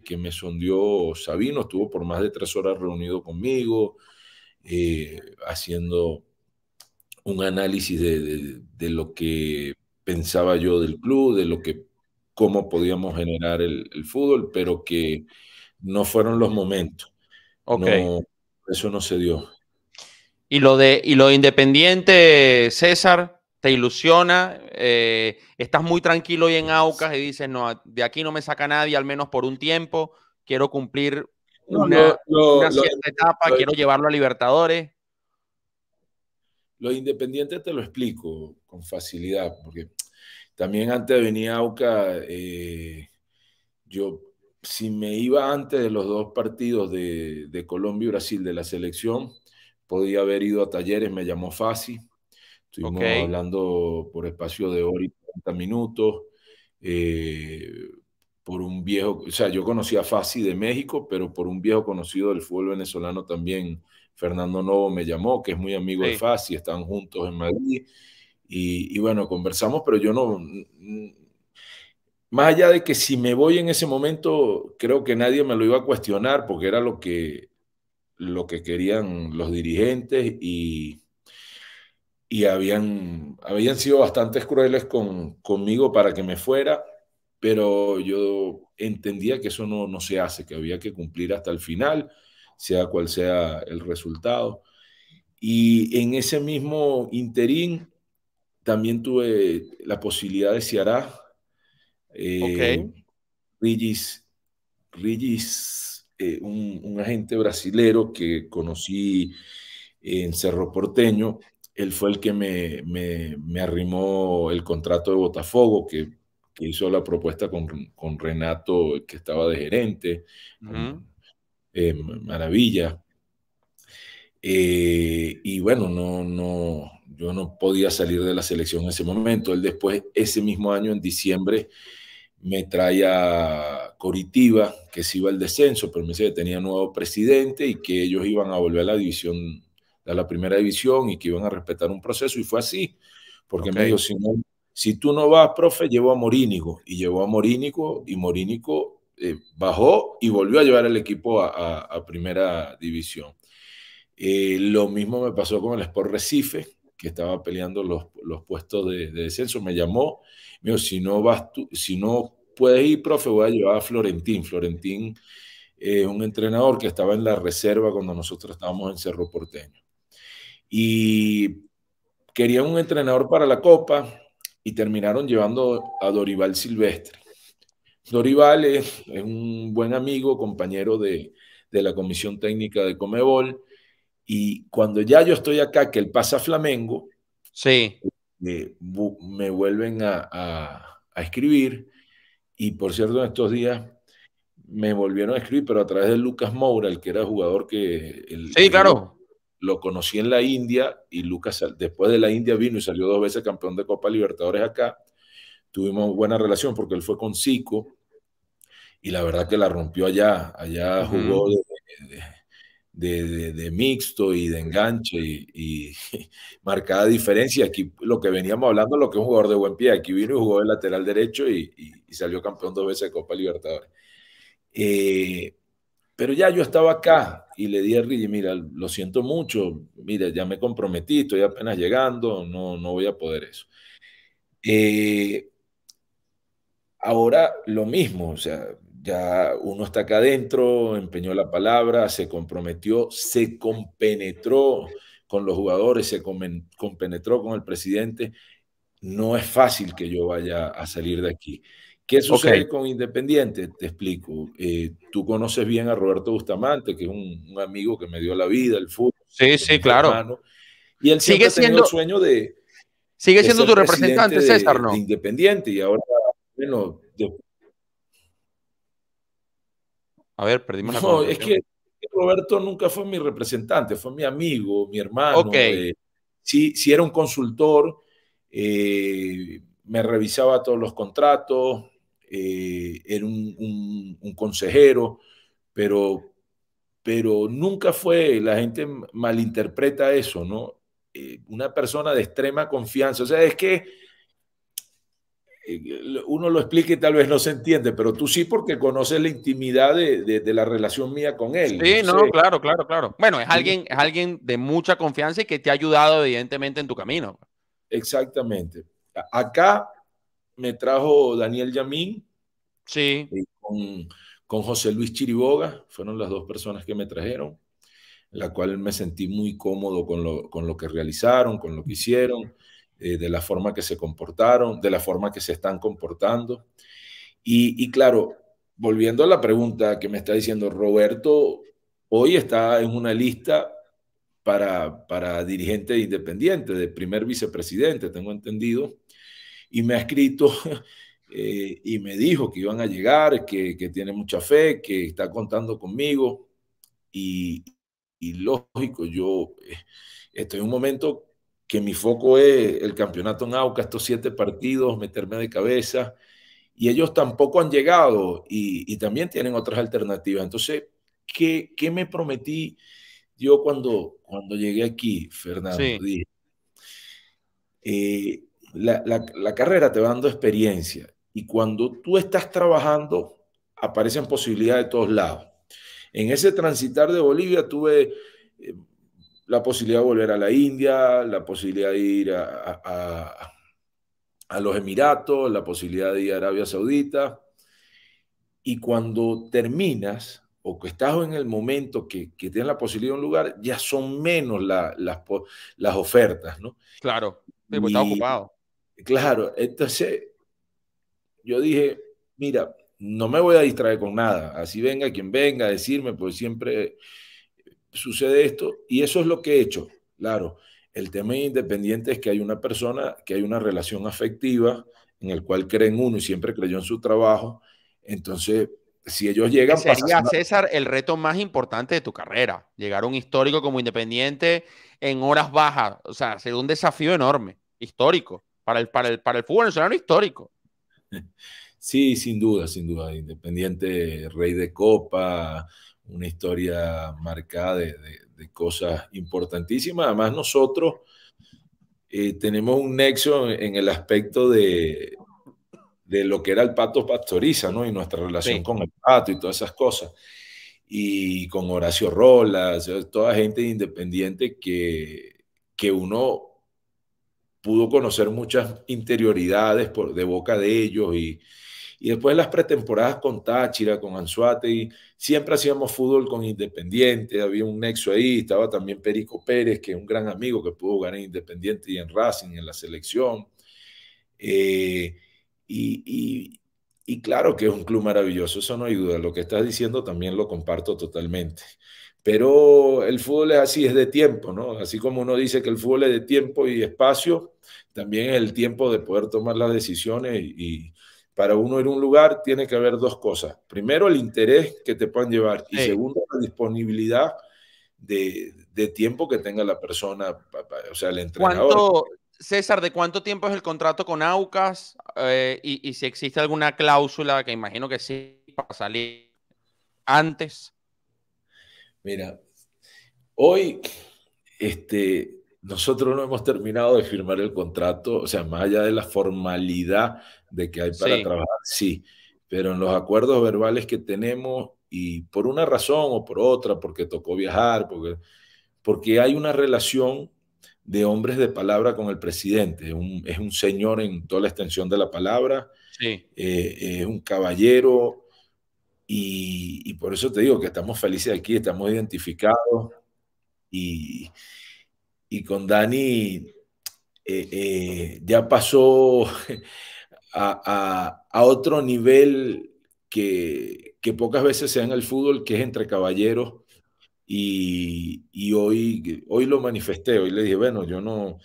que, me sondió Sabino, estuvo por más de tres horas reunido conmigo, eh, haciendo un análisis de, de lo que pensaba yo del club, de lo que cómo podíamos generar el, fútbol, pero que no fueron los momentos. Okay. eso no se dio. ¿Y lo, de, y lo Independiente, César, te ilusiona? Eh, ¿Estás muy tranquilo hoy en Aucas y dices, no, de aquí no me saca nadie, al menos por un tiempo? Quiero cumplir una, cierta etapa, quiero llevarlo a Libertadores. Lo independiente te lo explico con facilidad, porque también antes de venir a AUCA, eh, yo, si me iba antes de los dos partidos de, Colombia y Brasil de la selección, podía haber ido a talleres, me llamó Fasi. Estuvimos hablando por espacio de hora y 30 minutos. Eh, por un viejo, o sea, yo conocía a Fasi de México, pero por un viejo conocido del fútbol venezolano también, Fernando Novo me llamó, que es muy amigo de Fasi, están juntos en Madrid, y, bueno, conversamos, pero yo no, más allá de que si me voy en ese momento, creo que nadie me lo iba a cuestionar porque era lo que, lo que querían los dirigentes y, y habían, habían sido bastante crueles con, conmigo para que me fuera, pero yo entendía que eso no, no se hace, que había que cumplir hasta el final, sea cual sea el resultado. Y en ese mismo interín también tuve la posibilidad de Ceará. Eh, ok. Rigis, eh, un, agente brasilero que conocí en Cerro Porteño, él fue el que me, me, arrimó el contrato de Botafogo, que, hizo la propuesta con, con, Renato, que estaba de gerente. Eh, maravilla. y bueno, no, no, yo no podía salir de la selección en ese momento. Él después, ese mismo año, en diciembre, me trae a Coritiba, que se iba al descenso, pero me dice que tenía nuevo presidente y que ellos iban a volver a la división, a la primera división y que iban a respetar un proceso. Y fue así, porque me dijo, si, tú no vas, profe, llevo a Morínigo. Y llevó a Morínigo y Morínigo eh, bajó y volvió a llevar el equipo a, primera división. Eh, lo mismo me pasó con el Sport Recife, que estaba peleando los, puestos de, descenso, me llamó, me dijo, si no, vas tú, si no puedes ir, profe, voy a llevar a Florentín. Florentín es un entrenador que estaba en la reserva cuando nosotros estábamos en Cerro Porteño. Y querían un entrenador para la Copa y terminaron llevando a Dorival Silvestre. Dorival es, un buen amigo, compañero de, de la Comisión Técnica de Comebol y cuando ya yo estoy acá, que él pasa a Flamengo, sí. Eh, me vuelven a, escribir. Y por cierto, en estos días me volvieron a escribir, pero a través de Lucas Moura, el que era jugador que... El, sí, claro. Lo, conocí en la India y Lucas después de la India vino y salió dos veces campeón de Copa Libertadores acá. Tuvimos buena relación porque él fue con Zico y la verdad que la rompió allá. Allá jugó de, mixto y de enganche y, marcada diferencia. Aquí lo que veníamos hablando, lo que es un jugador de buen pie, aquí vino y jugó de lateral derecho y, salió campeón dos veces de Copa Libertadores. Eh, pero ya yo estaba acá y le di a Rigi, mira, lo siento mucho, mira, ya me comprometí, estoy apenas llegando, no, no voy a poder eso. Eh, ahora lo mismo, o sea, ya uno está acá adentro, empeñó la palabra, se comprometió, se compenetró con los jugadores, se compenetró con el presidente. No es fácil que yo vaya a salir de aquí. ¿Qué sucede con Independiente? Te explico. Eh, tú conoces bien a Roberto Bustamante, que es un, amigo que me dio la vida, el fútbol. Sí, sí, claro. y él sigue siendo el sueño de. Sigue siendo tu representante, César, ¿no? Independiente y ahora, bueno, a ver, perdimos la No, es que Roberto nunca fue mi representante, fue mi amigo, mi hermano. Ok. Eh, sí, era un consultor, eh, me revisaba todos los contratos, eh, era un, un, consejero, pero, pero nunca fue, la gente malinterpreta eso, ¿no? una persona de extrema confianza. O sea, es que eh, uno lo explique y tal vez no se entiende, pero tú sí porque conoces la intimidad de, la relación mía con él. Sí, no, claro, claro, claro. Bueno, es alguien, es alguien de mucha confianza y que te ha ayudado evidentemente en tu camino. Exactamente. Acá me trajo Daniel Yamín. Sí. Eh, con, José Luis Chiriboga, fueron las dos personas que me trajeron, la cual me sentí muy cómodo con lo, con lo que realizaron, con lo que hicieron eh, de la forma que se comportaron, de la forma que se están comportando. Y, claro, volviendo a la pregunta que me está diciendo Roberto, hoy está en una lista para, dirigente independiente, de primer vicepresidente, tengo entendido, y me ha escrito eh, y me dijo que iban a llegar, que, tiene mucha fe, que está contando conmigo, y, y lógico, yo eh, estoy en un momento que mi foco es el campeonato en AUCA, estos siete partidos, meterme de cabeza, y ellos tampoco han llegado y, también tienen otras alternativas. Entonces, ¿qué, qué me prometí yo cuando, cuando llegué aquí, Fernando? Sí. Eh, la, la carrera te va dando experiencia y cuando tú estás trabajando, aparecen posibilidades de todos lados. En ese transitar de Bolivia tuve la posibilidad de volver a la India, la posibilidad de ir a, los Emiratos, la posibilidad de ir a Arabia Saudita. Y cuando terminas o que estás en el momento que, que tienes la posibilidad de un lugar, ya son menos las, las, ofertas, ¿no? Claro, pues, ocupado. Claro, entonces yo dije, mira, no me voy a distraer con nada, así venga quien venga a decirme, pues siempre sucede esto y eso es lo que he hecho. Claro, el tema independiente es que hay una persona, que hay una relación afectiva en el cual creen uno y siempre creyó en su trabajo. Entonces, si ellos llegan... Sería, César, el reto más importante de tu carrera, llegar a un histórico como independiente en horas bajas. O sea, sería un desafío enorme, histórico, para el, para el, para el fútbol venezolano histórico. Sí, sin duda, sin duda. Independiente, rey de copa, una historia marcada de, cosas importantísimas. Además, nosotros eh, tenemos un nexo en, el aspecto de, de, lo que era el pato pastoriza, ¿no? Y nuestra relación con el pato y todas esas cosas. Y con Horacio Rolas, toda gente independiente que, que uno pudo conocer muchas interioridades por, de boca de ellos y, y después las pretemporadas con Táchira, con Anzuate, siempre hacíamos fútbol con Independiente, había un nexo ahí, estaba también Perico Pérez, que es un gran amigo que pudo jugar en Independiente y en Racing, en la selección. Eh, y, y claro que es un club maravilloso, eso no hay duda. Lo que estás diciendo también lo comparto totalmente. Pero el fútbol es así, es de tiempo, ¿no? Así como uno dice que el fútbol es de tiempo y espacio, también es el tiempo de poder tomar las decisiones y, para uno ir a un lugar tiene que haber dos cosas. Primero, el interés que te puedan llevar y segundo, la disponibilidad de, tiempo que tenga la persona, o sea, el entrenador. César, ¿de cuánto tiempo es el contrato con Aucas? Eh, y, si existe alguna cláusula, que imagino que sí, para salir antes. Mira, hoy este, nosotros no hemos terminado de firmar el contrato, o sea, más allá de la formalidad de que hay para trabajar, sí, pero en los acuerdos verbales que tenemos y por una razón o por otra, porque tocó viajar, porque, porque hay una relación de hombres de palabra con el presidente, es un señor en toda la extensión de la palabra, eh, es un caballero, y, por eso te digo que estamos felices aquí, estamos identificados. Y, y con Dani eh, eh, ya pasó a, otro nivel que, pocas veces se da en el fútbol, que es entre caballeros. Y, hoy, hoy lo manifesté, hoy le dije, bueno, yo no,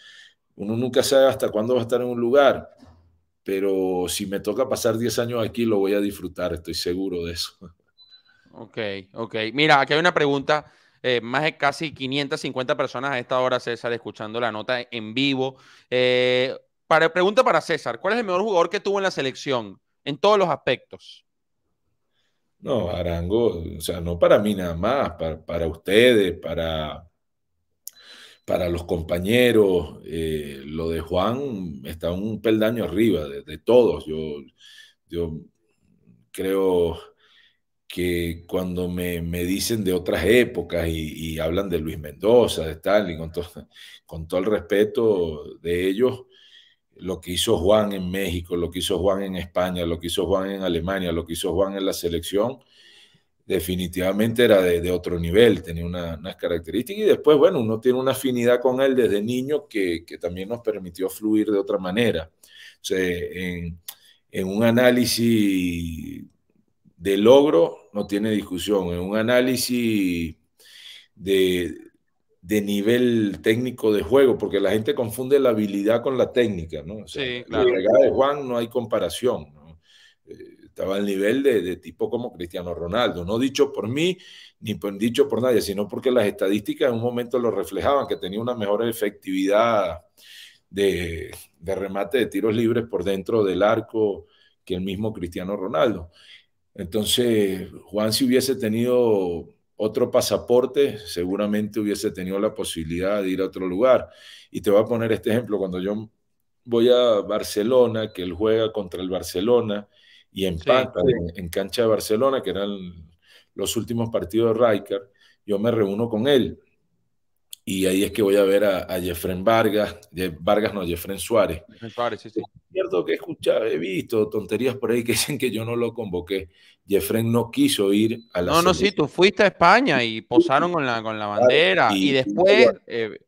uno nunca sabe hasta cuándo va a estar en un lugar, pero si me toca pasar 10 años aquí, lo voy a disfrutar, estoy seguro de eso. Ok, ok. Mira, aquí hay una pregunta. Eh, más de casi 550 personas a esta hora, César, escuchando la nota en vivo. Eh, pregunta para César, ¿cuál es el mejor jugador que tuvo en la selección en todos los aspectos? No, Arango, o sea, no para mí nada más, para, ustedes, para, para los compañeros, eh, lo de Juan está un peldaño arriba de, todos. Yo, yo creo que cuando me, dicen de otras épocas y, hablan de Luis Mendoza, de Stalin, con, con todo el respeto de ellos, lo que hizo Juan en México, lo que hizo Juan en España, lo que hizo Juan en Alemania, lo que hizo Juan en la selección, definitivamente era de, otro nivel, tenía unas características y después, bueno, uno tiene una afinidad con él desde niño que, también nos permitió fluir de otra manera. O sea, en un análisis de logro no tiene discusión, en un análisis de, de nivel técnico de juego, porque la gente confunde la habilidad con la técnica, ¿no? La de Juan no hay comparación, eh, estaba al nivel de, tipo como Cristiano Ronaldo, no dicho por mí ni dicho por nadie, sino porque las estadísticas en un momento lo reflejaban, que tenía una mejor efectividad de, de remate de tiros libres por dentro del arco que el mismo Cristiano Ronaldo. Entonces, Juan si hubiese tenido otro pasaporte, seguramente hubiese tenido la posibilidad de ir a otro lugar. Y te voy a poner este ejemplo, cuando yo voy a Barcelona, que él juega contra el Barcelona y empata En, cancha de Barcelona, que eran los últimos partidos de Riker, yo me reúno con él y ahí es que voy a ver a, a Vargas, Vargas no, Jeffrey Suárez. Jeffrey Suárez, sí, sí. Es cierto que he escuchado, he visto tonterías por ahí que dicen que yo no lo convoqué. Jeffrey no quiso ir a la... No, no, sí, tú fuiste a España y posaron con la, con la bandera y, después, eh,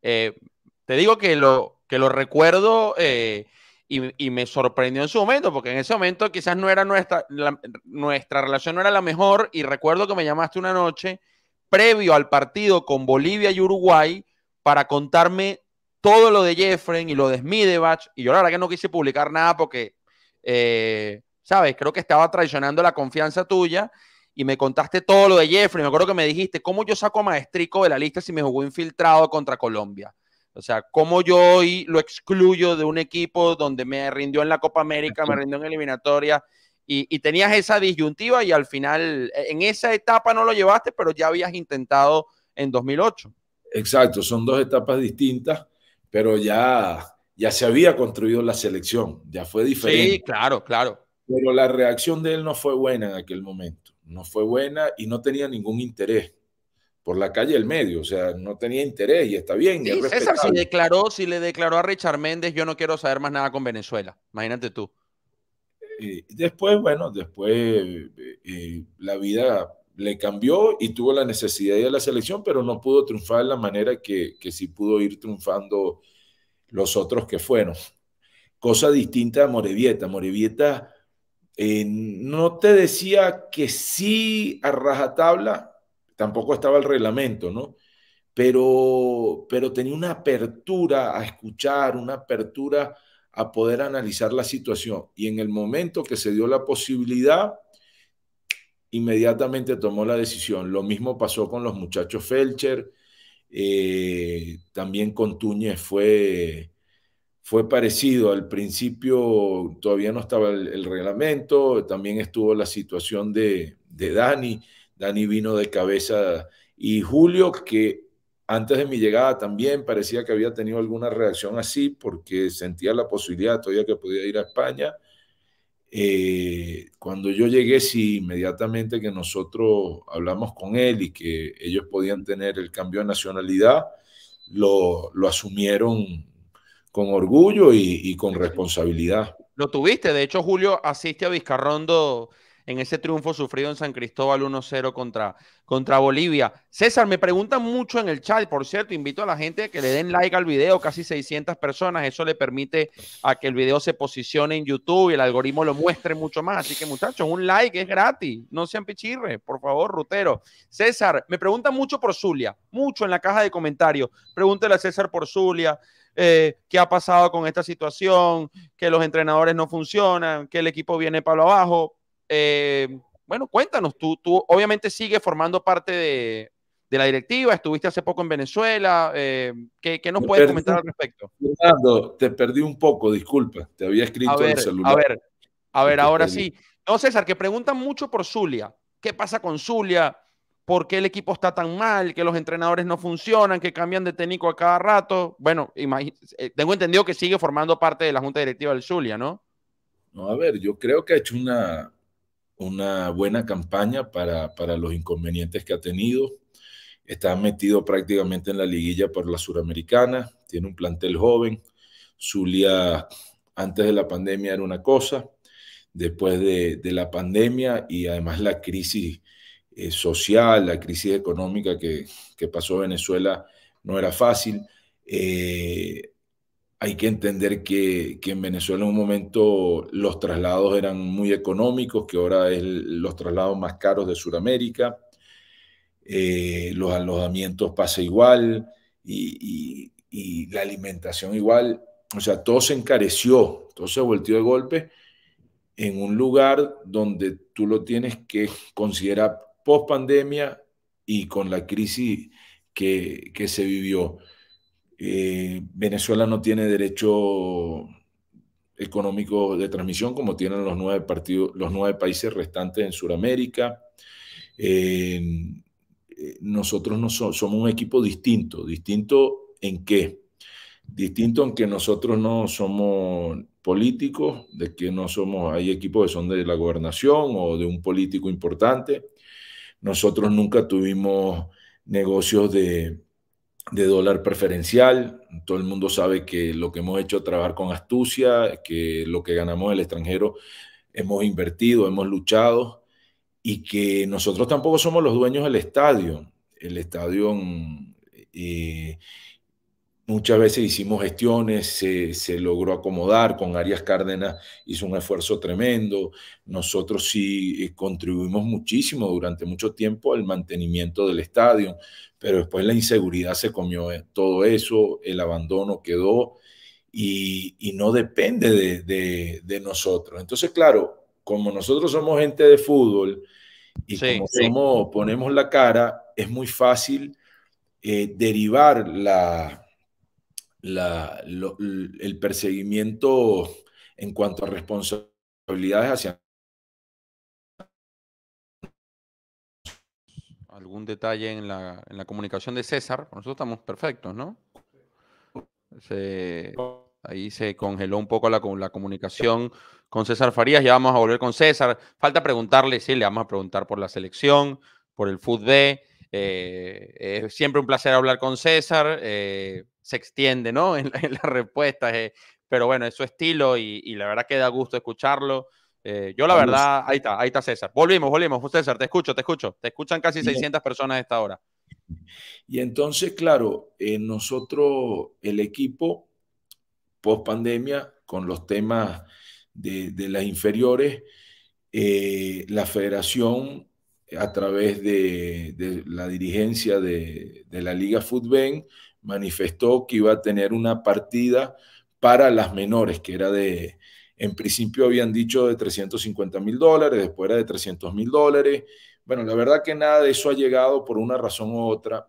eh, te digo que lo, que lo recuerdo eh, y, me sorprendió en su momento, porque en ese momento quizás no era nuestra, nuestra relación no era la mejor y recuerdo que me llamaste una noche previo al partido con Bolivia y Uruguay para contarme todo lo de Jeffrey y lo de Smidebach. Y yo la verdad que no quise publicar nada porque, eh, ¿sabes? Creo que estaba traicionando la confianza tuya y me contaste todo lo de Jeffrey. Me acuerdo que me dijiste, ¿cómo yo saco a Maestrico de la lista si me jugó infiltrado contra Colombia? O sea, ¿cómo yo hoy lo excluyo de un equipo donde me rindió en la Copa América, me rindió en eliminatoria y, tenías esa disyuntiva y al final e, en esa etapa no lo llevaste, pero ya habías intentado en 2008. Exacto, son dos etapas distintas, pero ya, ya se había construido la selección, ya fue diferente. Sí, claro, claro. Pero la reacción de él no fue buena en aquel momento, no fue buena y no tenía ningún interés por la calle del medio, o sea, no tenía interés y está bien. César, si declaró, si le declaró a Richard Méndez, yo no quiero saber más nada con Venezuela, imagínate tú. Eh, después, bueno, después eh, la vida le cambió y tuvo la necesidad de la selección, pero no pudo triunfar de la manera que, que sí pudo ir triunfando los otros que fueron. Cosa distinta a Morevieta. Morevieta eh, no te decía que sí a rajatabla, tampoco estaba el reglamento, ¿no? Pero, pero tenía una apertura a escuchar, una apertura a poder analizar la situación. Y en el momento que se dio la posibilidad, inmediatamente tomó la decisión. Lo mismo pasó con los muchachos Felcher, eh, también con Túñez fue, fue parecido. Al principio todavía no estaba el, reglamento, también estuvo la situación de, de Dani. Dani vino de cabeza y Julio, que antes de mi llegada también parecía que había tenido alguna reacción así porque sentía la posibilidad todavía que podía ir a España. Eh, cuando yo llegué, sí, inmediatamente que nosotros hablamos con él y que ellos podían tener el cambio de nacionalidad, lo, asumieron con orgullo y, y, con responsabilidad. Lo tuviste, de hecho Julio asiste a Vizcarrondo en ese triunfo sufrido en San Cristóbal 1-0 contra, contra Bolivia. César, me pregunta mucho en el chat, por cierto, invito a la gente que le den like al video, casi 600 personas, eso le permite a que el video se posicione en YouTube y el algoritmo lo muestre mucho más. Así que muchachos, un like es gratis, no sean pichirres, por favor, Rutero. César, me pregunta mucho por Zulia, mucho en la caja de comentarios. Pregúntele a César por Zulia. Eh, qué ha pasado con esta situación, que los entrenadores no funcionan, que el equipo viene para abajo. Eh, bueno, cuéntanos, tú, tú obviamente sigues formando parte de, la directiva, estuviste hace poco en Venezuela, eh, ¿qué, ¿qué, nos puedes comentar al respecto? te perdí un poco, disculpa, te había escrito en el celular. A ver, a ver ahora sí. No, César, que preguntan mucho por Zulia. ¿Qué pasa con Zulia? ¿Por qué el equipo está tan mal? ¿Que los entrenadores no funcionan? ¿Que cambian de técnico a cada rato? Bueno, eh, tengo entendido que sigue formando parte de la junta directiva del Zulia, ¿no? No, a ver, yo creo que ha hecho una, una buena campaña para, los inconvenientes que ha tenido. Está metido prácticamente en la liguilla por la suramericana, tiene un plantel joven. Zulia antes de la pandemia era una cosa, después de, la pandemia y además la crisis eh, social, la crisis económica que, que, pasó Venezuela no era fácil. Eh, hay que entender que, en Venezuela en un momento los traslados eran muy económicos, que ahora es los traslados más caros de Sudamérica, eh, los alojamientos pasa igual y, la alimentación igual, o sea, todo se encareció, todo se volteó de golpe en un lugar donde tú lo tienes que considerar post pandemia y con la crisis que, que se vivió. Eh, Venezuela no tiene derecho económico de transmisión como tienen los nueve, partidos, los nueve países restantes en Sudamérica. Eh, eh, nosotros no somos un equipo distinto. ¿Distinto en qué? Distinto en que nosotros no somos políticos, de que no somos, hay equipos que son de la gobernación o de un político importante. Nosotros nunca tuvimos negocios de, de dólar preferencial. Todo el mundo sabe que lo que hemos hecho es trabajar con astucia, que lo que ganamos el extranjero hemos invertido, hemos luchado y que nosotros tampoco somos los dueños del estadio. El estadio eh, Muchas veces hicimos gestiones, se, logró acomodar, con Arias Cárdenas hizo un esfuerzo tremendo, nosotros sí eh, contribuimos muchísimo durante mucho tiempo al mantenimiento del estadio, pero después la inseguridad se comió eh, todo eso, el abandono quedó y, no depende de, nosotros. Entonces, claro, como nosotros somos gente de fútbol y como ponemos la cara, es muy fácil eh, derivar la el perseguimiento en cuanto a responsabilidades hacia... ¿Algún detalle en la, en la comunicación de César? Nosotros estamos perfectos, ¿no? Se, ahí se congeló un poco la, la comunicación con César Farías. Ya vamos a volver con César. Falta preguntarle, sí, le vamos a preguntar por la selección, por el fútbol. Eh, es siempre un placer hablar con César. Eh, se extiende, ¿no? En, las respuestas. Eh, pero bueno, es su estilo y, la verdad que da gusto escucharlo. Eh, yo la verdad, ahí está, ahí está César. Volvimos, volvimos. César, te escucho, te escucho. Te escuchan casi 600 personas a esta hora. Y entonces, claro, eh, nosotros, el equipo, post pandemia, con los temas de, las inferiores, la federación, a través de, la dirigencia de, la Liga Fútbol, manifestó que iba a tener una partida para las menores, que era de, en principio habían dicho de 350 mil dólares, después era de 300 mil dólares. Bueno, la verdad que nada de eso ha llegado por una razón u otra,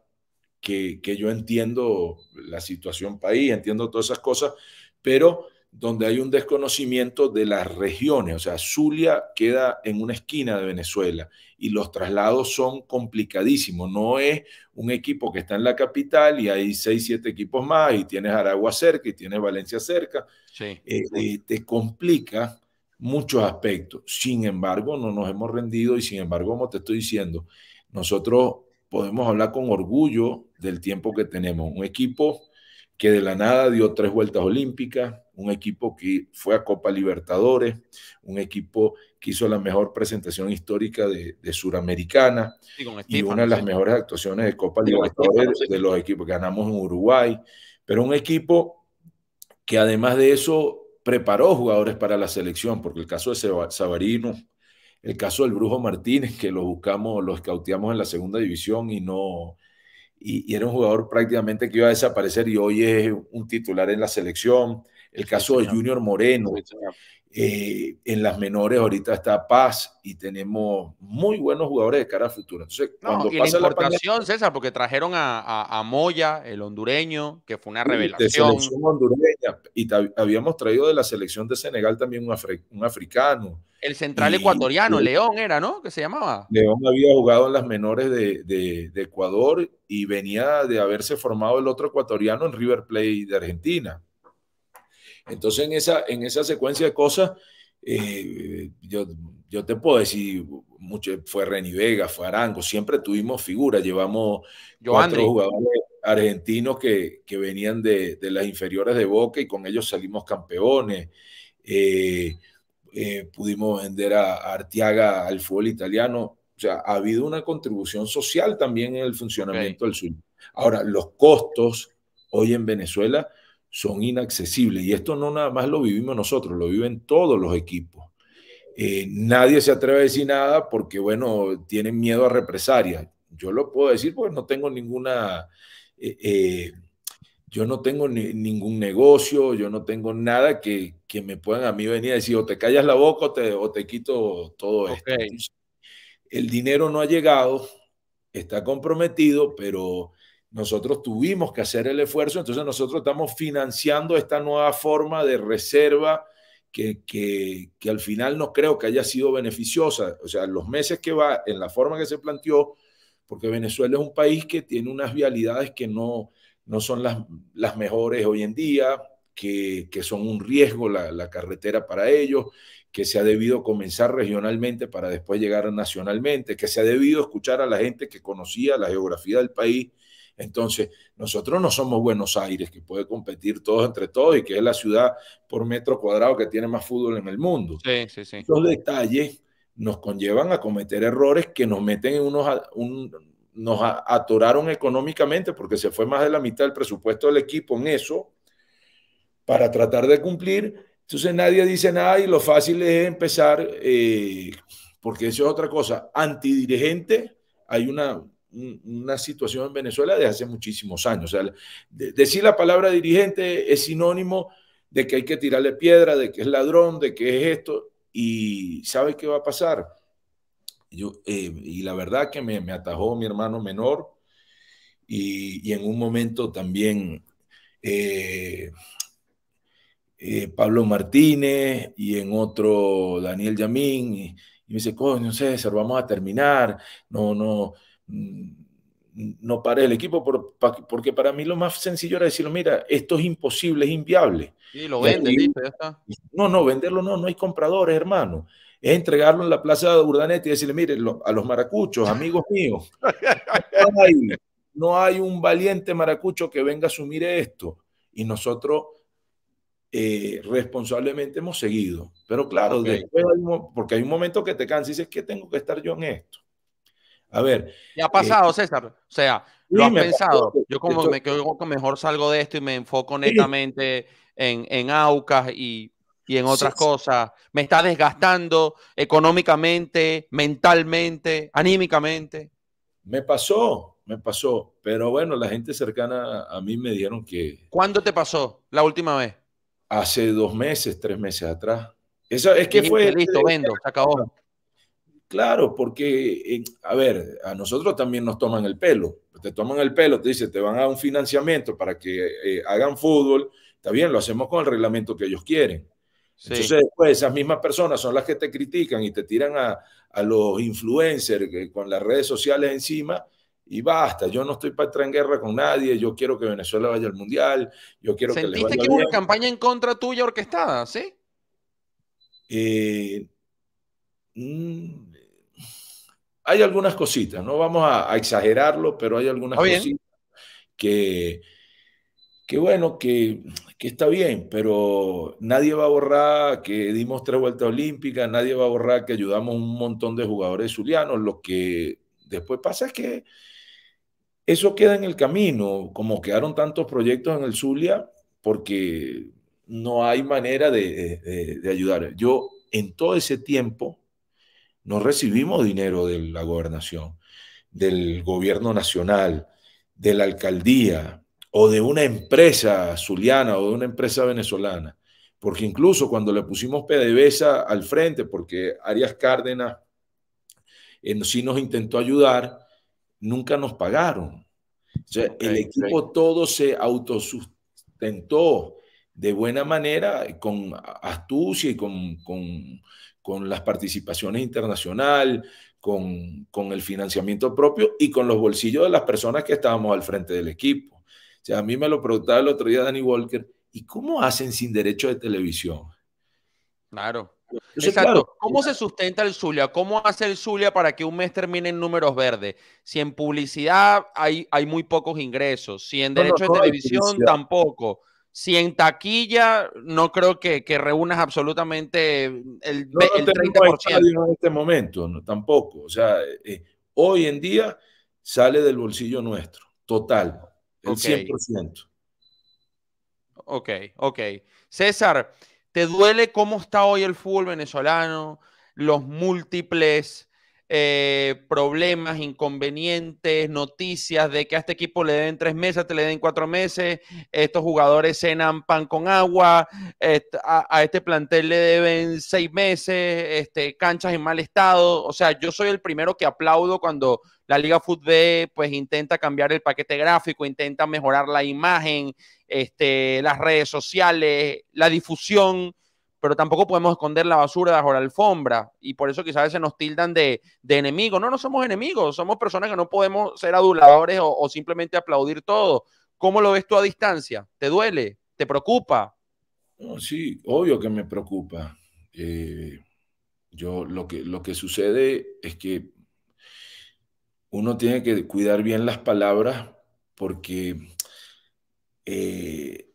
que, que yo entiendo la situación país, entiendo todas esas cosas, pero donde hay un desconocimiento de las regiones. O sea, Zulia queda en una esquina de Venezuela y los traslados son complicadísimos. No es un equipo que está en la capital y hay seis, siete equipos más y tienes Aragua cerca y tienes Valencia cerca. Sí. Eh, eh, te complica muchos aspectos. Sin embargo, no nos hemos rendido y sin embargo, como te estoy diciendo, nosotros podemos hablar con orgullo del tiempo que tenemos. Un equipo que de la nada dio tres vueltas olímpicas, un equipo que fue a Copa Libertadores, un equipo que hizo la mejor presentación histórica de, Suramericana y una de las mejores actuaciones de Copa Libertadores de los equipos. que Ganamos en Uruguay, pero un equipo que además de eso preparó jugadores para la selección, porque el caso de Sabarino, el caso del Brujo Martínez, que lo buscamos, lo escauteamos en la segunda división y no, y, era un jugador prácticamente que iba a desaparecer y hoy es un titular en la selección el caso de Junior Moreno. Eh, en las menores ahorita está Paz y tenemos muy buenos jugadores de cara a futuro. Entonces, cuando y la importación, César, porque trajeron a, a, Moya, el hondureño, que fue una revelación. hondureña, y habíamos traído de la selección de Senegal también un, africano. El central ecuatoriano, León era, ¿no? Que se llamaba. León había jugado en las menores de, de, de Ecuador y venía de haberse formado el otro ecuatoriano en River Plate de Argentina. Entonces, en esa, en esa secuencia de cosas, eh, yo, te puedo decir, mucho, fue Reni Vega, fue Arango, siempre tuvimos figuras, llevamos cuatro jugadores argentinos que, venían de, las inferiores de Boca y con ellos salimos campeones. Eh, eh, pudimos vender a, Artiaga al fútbol italiano. O sea, ha habido una contribución social también en el funcionamiento del sur. Ahora, los costos hoy en Venezuela son inaccesibles. Y esto no nada más lo vivimos nosotros, lo viven todos los equipos. Eh, nadie se atreve a decir nada porque, bueno, tienen miedo a represalias. Yo lo puedo decir porque no tengo ninguna... Eh, eh, yo no tengo ningún negocio, yo no tengo nada que, que, me puedan a mí venir a decir o te callas la boca o te, quito todo esto. el dinero no ha llegado, está comprometido, pero nosotros tuvimos que hacer el esfuerzo, entonces nosotros estamos financiando esta nueva forma de reserva que, que, que, al final no creo que haya sido beneficiosa. O sea, los meses que va, en la forma que se planteó, porque Venezuela es un país que tiene unas vialidades que no, no son las, las mejores hoy en día, que, que son un riesgo la, la carretera para ellos, que se ha debido comenzar regionalmente para después llegar nacionalmente, que se ha debido escuchar a la gente que conocía la geografía del país entonces, nosotros no somos Buenos Aires, que puede competir todos entre todos y que es la ciudad por metro cuadrado que tiene más fútbol en el mundo. Sí, sí, sí. Los detalles nos conllevan a cometer errores que nos meten en unos, nos atoraron económicamente porque se fue más de la mitad del presupuesto del equipo en eso para tratar de cumplir. Entonces nadie dice nada y lo fácil es empezar, eh, porque eso es otra cosa, antidirigente, hay una, una situación en Venezuela de hace muchísimos años. O sea, decir la palabra dirigente es sinónimo de que hay que tirarle piedra, de que es ladrón, de que es esto, y ¿sabe qué va a pasar? Yo, eh, y la verdad que me, atajó mi hermano menor, y, en un momento también eh, eh, Pablo Martínez, y en otro Daniel Yamín, y, me dice, coño sé, vamos a terminar, no, no, no para el equipo, porque para mí lo más sencillo era decirlo, mira, esto es imposible, es inviable. Sí, lo venden, No, no, venderlo no, no hay compradores, hermano. Es entregarlo en la plaza de Urdaneta y decirle, mire, a los maracuchos, amigos míos, no, hay, un valiente maracucho que venga a asumir esto. Y nosotros eh, responsablemente hemos seguido. Pero claro, porque hay un momento que te cansas y dices, ¿qué tengo que estar yo en esto? A ver. Ya ha pasado, eh, César. O sea, lo has pensado. yo como me creo que mejor salgo de esto y me enfoco netamente en, en AUCAS y, y, en otras cosas. Me está desgastando económicamente, mentalmente, anímicamente. Me pasó, me pasó. Pero bueno, la gente cercana a mí me dieron que... ¿Cuándo te pasó la última vez? Hace dos meses, tres meses atrás. Eso es que fue... Listo, vendo, se acabó. Claro, porque, eh, a ver, a nosotros también nos toman el pelo. Te toman el pelo, te dicen, te van a un financiamiento para que eh, hagan fútbol. Está bien, lo hacemos con el reglamento que ellos quieren. Entonces, después, esas mismas personas son las que te critican y te tiran a, los influencers eh, con las redes sociales encima. Y basta, yo no estoy para entrar en guerra con nadie, yo quiero que Venezuela vaya al Mundial, yo quiero que les vaya que hubo una campaña en contra tuya orquestada, sí? Eh, mm, hay algunas cositas, no vamos a, exagerarlo, pero hay algunas cositas que, que bueno, que, está bien, pero nadie va a borrar que dimos tres vueltas olímpicas, nadie va a borrar que ayudamos un montón de jugadores zulianos. Lo que después pasa es que eso queda en el camino, como quedaron tantos proyectos en el Zulia, porque no hay manera de ayudar. Yo en todo ese tiempo no recibimos dinero de la gobernación, del gobierno nacional, de la alcaldía o de una empresa zuliana o de una empresa venezolana. Porque incluso cuando le pusimos PDVSA al frente, porque Arias Cárdenas eh, sí nos intentó ayudar, nunca nos pagaron. O sea, el equipo todo se autosustentó de buena manera, con astucia y con, con las participaciones internacionales, con, el financiamiento propio y con los bolsillos de las personas que estábamos al frente del equipo. O sea, a mí me lo preguntaba el otro día Danny Walker, ¿y cómo hacen sin derecho de televisión? Claro. Exacto. ¿Cómo se sustenta el Zulia? ¿Cómo hace el Zulia para que un mes termine en números verdes? Si en publicidad hay, hay muy pocos ingresos, si en derecho de televisión tampoco si en taquilla no creo que, que reúnas absolutamente el, no, en este momento, tampoco. O sea, eh, hoy en día sale del bolsillo nuestro, total, el 100%. Ok, ok. César, ¿te duele cómo está hoy el fútbol venezolano? Los múltiples eh, problemas, inconvenientes, noticias de que a este equipo le deben tres meses, te este le den cuatro meses, estos jugadores cenan pan con agua, a, este plantel le deben seis meses, este, canchas en mal estado. O sea, yo soy el primero que aplaudo cuando la Liga Fútbol pues intenta cambiar el paquete gráfico, intenta mejorar la imagen, este, las redes sociales, la difusión pero tampoco podemos esconder la basura bajo la alfombra y por eso quizás se nos tildan de, de enemigos. No, no somos enemigos, somos personas que no podemos ser aduladores o, simplemente aplaudir todo. ¿Cómo lo ves tú a distancia? ¿Te duele? ¿Te preocupa? sí, obvio que me preocupa. Eh, yo lo que, lo que sucede es que uno tiene que cuidar bien las palabras porque eh,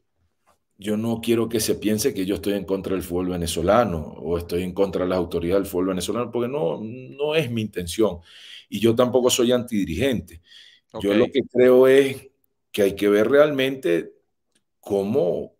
yo no quiero que se piense que yo estoy en contra del fútbol venezolano o estoy en contra de las autoridades del fútbol venezolano, porque no, no es mi intención. Y yo tampoco soy antidirigente. Yo lo que creo es que hay que ver realmente cómo,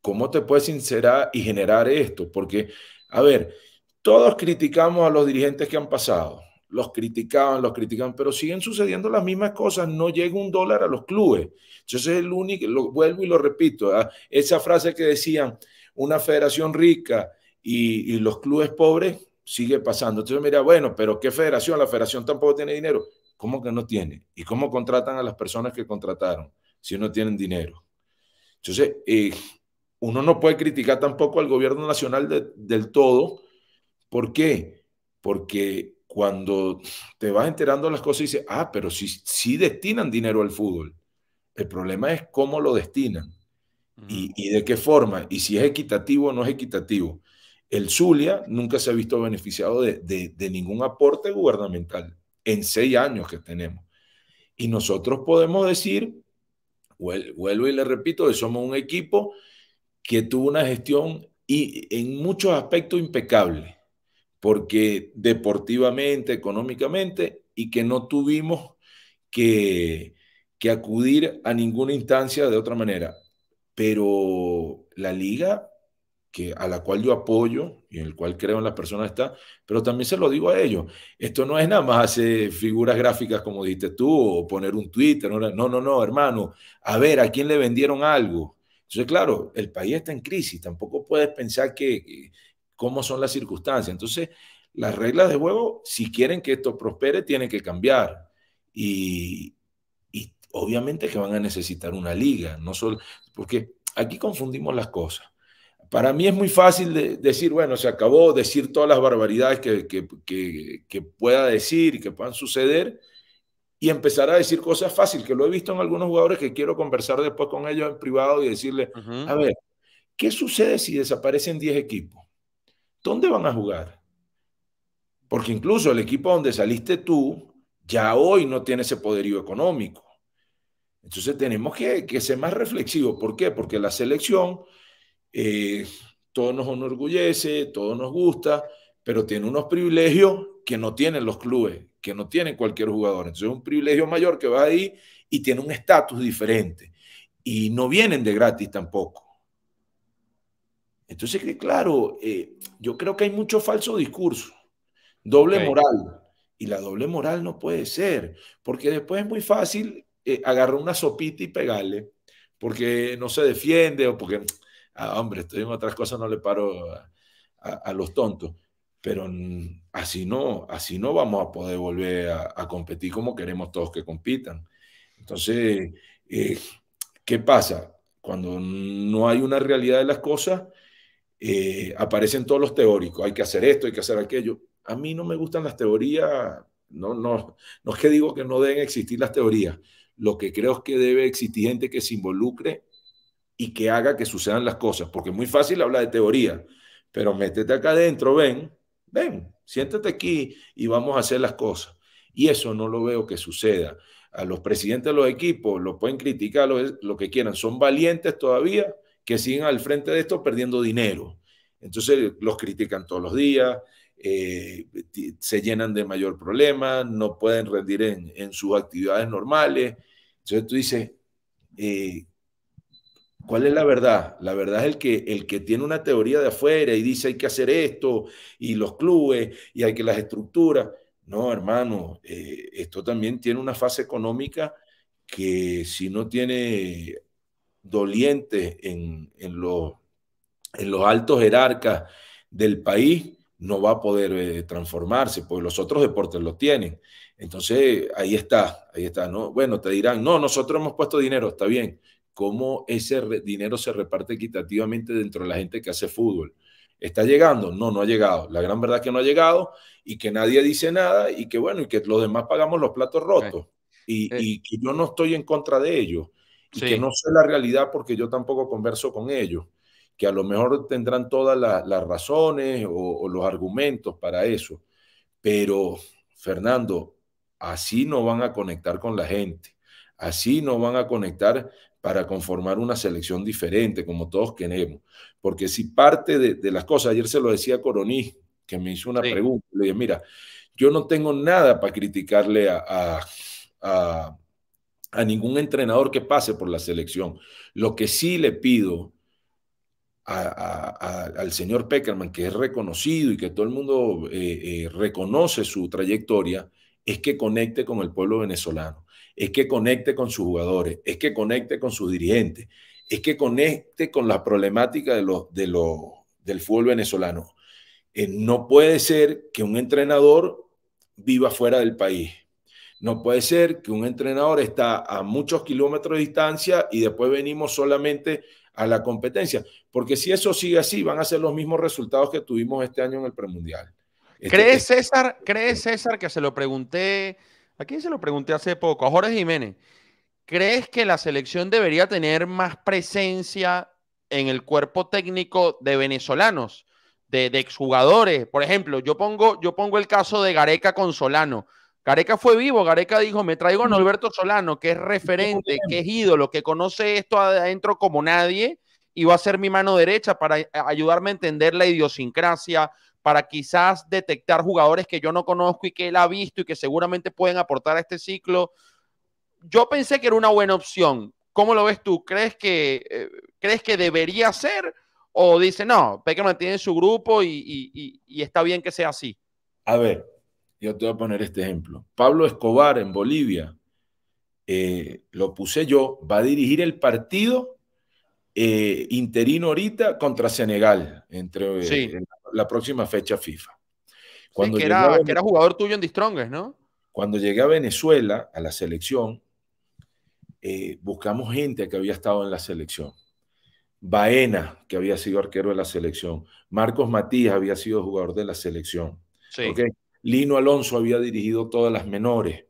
cómo te puedes sincerar y generar esto, porque, a ver, todos criticamos a los dirigentes que han pasado, los criticaban, los criticaban, pero siguen sucediendo las mismas cosas, no llega un dólar a los clubes. Entonces es el único, vuelvo y lo repito, ah, esa frase que decían, una federación rica y, los clubes pobres, sigue pasando. Entonces mira, bueno, pero ¿qué federación? La federación tampoco tiene dinero. ¿Cómo que no tiene? ¿Y cómo contratan a las personas que contrataron si no tienen dinero? Entonces, eh, uno no puede criticar tampoco al gobierno nacional del todo. ¿Por qué? Porque cuando te vas enterando las cosas y dices, ah, pero sí, sí destinan dinero al fútbol. El problema es cómo lo destinan y, de qué forma, y si es equitativo o no es equitativo. El Zulia nunca se ha visto beneficiado de, ningún aporte gubernamental en seis años que tenemos. Y nosotros podemos decir, vuelvo y le repito, que somos un equipo que tuvo una gestión y en muchos aspectos impecable porque deportivamente, económicamente, y que no tuvimos que, acudir a ninguna instancia de otra manera. Pero la liga, que, a la cual yo apoyo y en el cual creo en las personas está, pero también se lo digo a ellos, esto no es nada más hacer figuras gráficas como dijiste tú, o poner un Twitter, no, no, no, hermano, a ver, ¿a quién le vendieron algo? Entonces, claro, el país está en crisis, tampoco puedes pensar que, cómo son las circunstancias. Entonces, las reglas de juego, si quieren que esto prospere, tienen que cambiar. Y, y obviamente que van a necesitar una liga, no solo, porque aquí confundimos las cosas. Para mí es muy fácil de decir, bueno, se acabó, decir todas las barbaridades que, pueda decir y que puedan suceder, y empezar a decir cosas fáciles, que lo he visto en algunos jugadores que quiero conversar después con ellos en privado y decirles, a ver, ¿qué sucede si desaparecen 10 equipos? ¿dónde van a jugar? Porque incluso el equipo donde saliste tú ya hoy no tiene ese poderío económico. Entonces tenemos que, ser más reflexivos. ¿Por qué? Porque la selección, eh, todo nos enorgullece, todo nos gusta, pero tiene unos privilegios que no tienen los clubes, que no tienen cualquier jugador. Entonces es un privilegio mayor que va ahí y tiene un estatus diferente. Y no vienen de gratis tampoco. Entonces, que claro, eh, yo creo que hay mucho falso discurso, doble moral. Y la doble moral no puede ser, porque después es muy fácil eh, agarrar una sopita y pegarle, porque no se defiende o porque, ah, hombre, estoy en otras cosas, no le paro a, los tontos. Pero así no, así no vamos a poder volver a, competir como queremos todos que compitan. Entonces, eh, ¿qué pasa? Cuando no hay una realidad de las cosas, eh, aparecen todos los teóricos, hay que hacer esto, hay que hacer aquello. A mí no me gustan las teorías, no, no, no es que digo que no deben existir las teorías, lo que creo es que debe existir gente que se involucre y que haga que sucedan las cosas, porque es muy fácil hablar de teoría, pero métete acá adentro, ven, ven, siéntate aquí y vamos a hacer las cosas. Y eso no lo veo que suceda. A los presidentes de los equipos lo pueden criticar lo, lo que quieran, son valientes todavía que siguen al frente de esto perdiendo dinero. Entonces los critican todos los días, eh, se llenan de mayor problema, no pueden rendir en, sus actividades normales. Entonces tú dices, eh, ¿cuál es la verdad? La verdad es el que, el que tiene una teoría de afuera y dice hay que hacer esto, y los clubes, y hay que las estructuras. No, hermano, eh, esto también tiene una fase económica que si no tiene doliente en, en, los, en los altos jerarcas del país, no va a poder eh, transformarse, porque los otros deportes los tienen. Entonces, ahí está, ahí está, ¿no? Bueno, te dirán, no, nosotros hemos puesto dinero, está bien. ¿Cómo ese dinero se reparte equitativamente dentro de la gente que hace fútbol? ¿Está llegando? No, no ha llegado. La gran verdad es que no ha llegado y que nadie dice nada y que, bueno, y que los demás pagamos los platos rotos. Y, eh. y yo no estoy en contra de ellos que no sé la realidad porque yo tampoco converso con ellos, que a lo mejor tendrán todas las razones o, los argumentos para eso, pero Fernando, así no van a conectar con la gente, así no van a conectar para conformar una selección diferente como todos queremos, porque si parte de, las cosas, ayer se lo decía Coroní, que me hizo una pregunta, le dije, mira, yo no tengo nada para criticarle a a ningún entrenador que pase por la selección. Lo que sí le pido al señor Peckerman, que es reconocido y que todo el mundo eh, eh, reconoce su trayectoria, es que conecte con el pueblo venezolano, es que conecte con sus jugadores, es que conecte con sus dirigentes, es que conecte con la problemática de del fútbol venezolano. Eh, no puede ser que un entrenador viva fuera del país no puede ser que un entrenador está a muchos kilómetros de distancia y después venimos solamente a la competencia, porque si eso sigue así, van a ser los mismos resultados que tuvimos este año en el premundial. Este, ¿Crees, este- César, ¿Crees, César, que se lo pregunté, a quién se lo pregunté hace poco, a Jorge Jiménez, ¿crees que la selección debería tener más presencia en el cuerpo técnico de venezolanos, de, exjugadores? Por ejemplo, yo pongo, yo pongo el caso de Gareca con Solano. Gareca fue vivo, Gareca dijo, me traigo a Norberto Solano, que es referente, que es ídolo, que conoce esto adentro como nadie, y va a ser mi mano derecha para eh, ayudarme a entender la idiosincrasia, para quizás detectar jugadores que yo no conozco y que él ha visto y que seguramente pueden aportar a este ciclo. Yo pensé que era una buena opción. ¿Cómo lo ves tú? ¿Crees que, eh, ¿crees que debería ser? ¿O dice, no, Peque mantiene su grupo y está bien que sea así? A ver, yo te voy a poner este ejemplo. Pablo Escobar en Bolivia, eh, lo puse yo, va a dirigir el partido eh, interino ahorita contra Senegal, entre eh, la próxima fecha FIFA. Cuando que, era, jugador tuyo en Distrongues, ¿no? Cuando llegué a Venezuela, a la selección, buscamos gente que había estado en la selección. Baena, que había sido arquero de la selección. Marcos Matías había sido jugador de la selección. Sí. Lino Alonso había dirigido todas las menores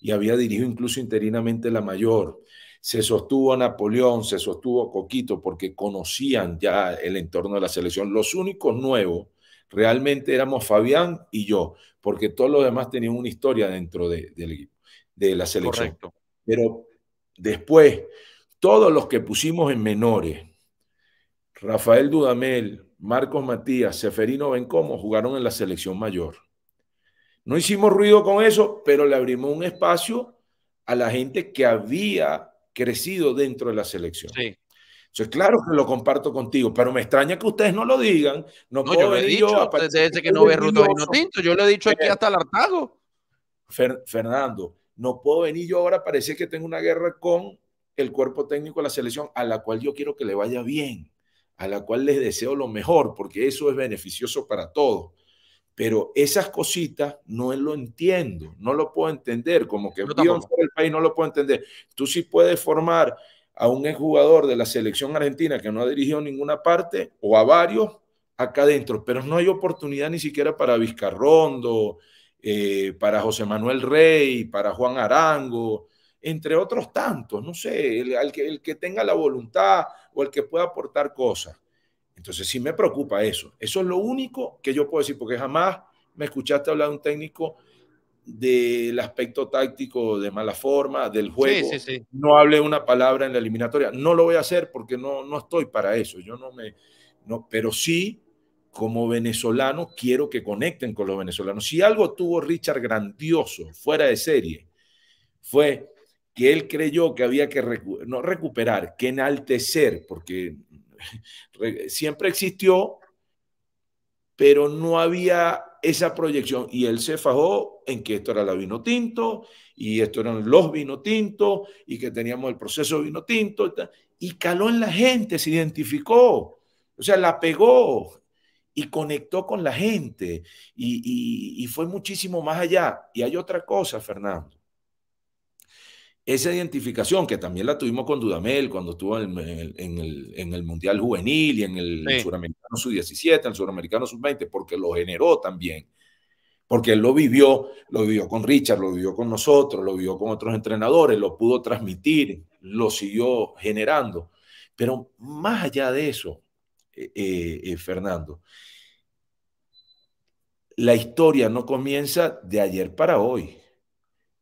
y había dirigido incluso interinamente la mayor. Se sostuvo a Napoleón, se sostuvo a Coquito porque conocían ya el entorno de la selección. Los únicos nuevos realmente éramos Fabián y yo, porque todos los demás tenían una historia dentro de, la selección. Pero después, todos los que pusimos en menores, Rafael Dudamel, Marcos Matías, Seferino Bencomo, jugaron en la selección mayor. No hicimos ruido con eso, pero le abrimos un espacio a la gente que había crecido dentro de la selección. Sí. es claro que lo comparto contigo, pero me extraña que ustedes no lo digan. No, yo lo he dicho, que, no ve No tinto, yo lo he dicho aquí eh, hasta el hartado Fernando, no puedo venir yo ahora, parece que tengo una guerra con el cuerpo técnico de la selección, a la cual yo quiero que le vaya bien, a la cual les deseo lo mejor, porque eso es beneficioso para todos. Pero esas cositas no lo entiendo, no lo puedo entender, como que país no lo puedo entender. Tú sí puedes formar a un exjugador de la selección argentina que no ha dirigido ninguna parte o a varios acá adentro, pero no hay oportunidad ni siquiera para Vizcarrondo, eh, para José Manuel Rey, para Juan Arango, entre otros tantos, no sé, el, que, el que tenga la voluntad o el que pueda aportar cosas. Entonces sí me preocupa eso. Eso es lo único que yo puedo decir, porque jamás me escuchaste hablar de un técnico del aspecto táctico de mala forma, del juego. No hable una palabra en la eliminatoria. No lo voy a hacer porque no, no estoy para eso. Yo no me... No, pero sí, como venezolano, quiero que conecten con los venezolanos. Si algo tuvo Richard grandioso, fuera de serie, fue que él creyó que había que, no recuperar, que enaltecer, porque siempre existió, pero no había esa proyección. Y él se fajó en que esto era la vino tinto y esto eran los vino tinto y que teníamos el proceso de vino tinto. Y caló en la gente, se identificó, o sea, la pegó y conectó con la gente y fue muchísimo más allá. Y hay otra cosa, Fernando esa identificación que también la tuvimos con Dudamel cuando estuvo en, el, Mundial Juvenil y en el Suramericano Sub-17, en el Suramericano Sub-20, porque lo generó también, porque él lo vivió, lo vivió con Richard, lo vivió con nosotros, lo vivió con otros entrenadores, lo pudo transmitir, lo siguió generando. Pero más allá de eso, eh, eh, eh, Fernando, la historia no comienza de ayer para hoy.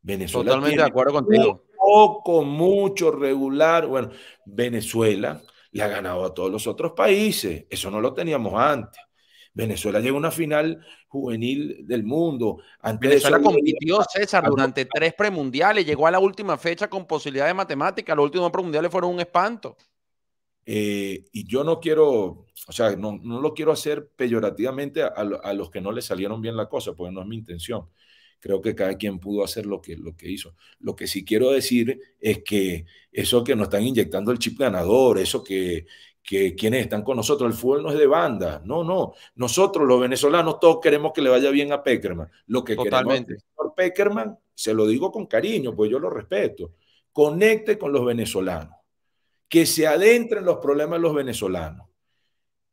Venezuela Totalmente de acuerdo contigo poco, mucho, regular. Bueno, Venezuela le ha ganado a todos los otros países. Eso no lo teníamos antes. Venezuela llegó a una final juvenil del mundo. Antes Venezuela compitió, César, durante tres premundiales. Llegó a la última fecha con posibilidad de matemática. Los últimos premundiales fueron un espanto. Eh, y yo no quiero, o sea, no, lo quiero hacer peyorativamente a, los que no le salieron bien la cosa, porque no es mi intención creo que cada quien pudo hacer lo que, lo que hizo. Lo que sí quiero decir es que eso que nos están inyectando el chip ganador, eso que, quienes están con nosotros, el fútbol no es de banda, no, no. Nosotros los venezolanos todos queremos que le vaya bien a Peckerman. Lo que Totalmente. queremos por Peckerman, se lo digo con cariño, pues yo lo respeto. Conecte con los venezolanos, que se adentren los problemas de los venezolanos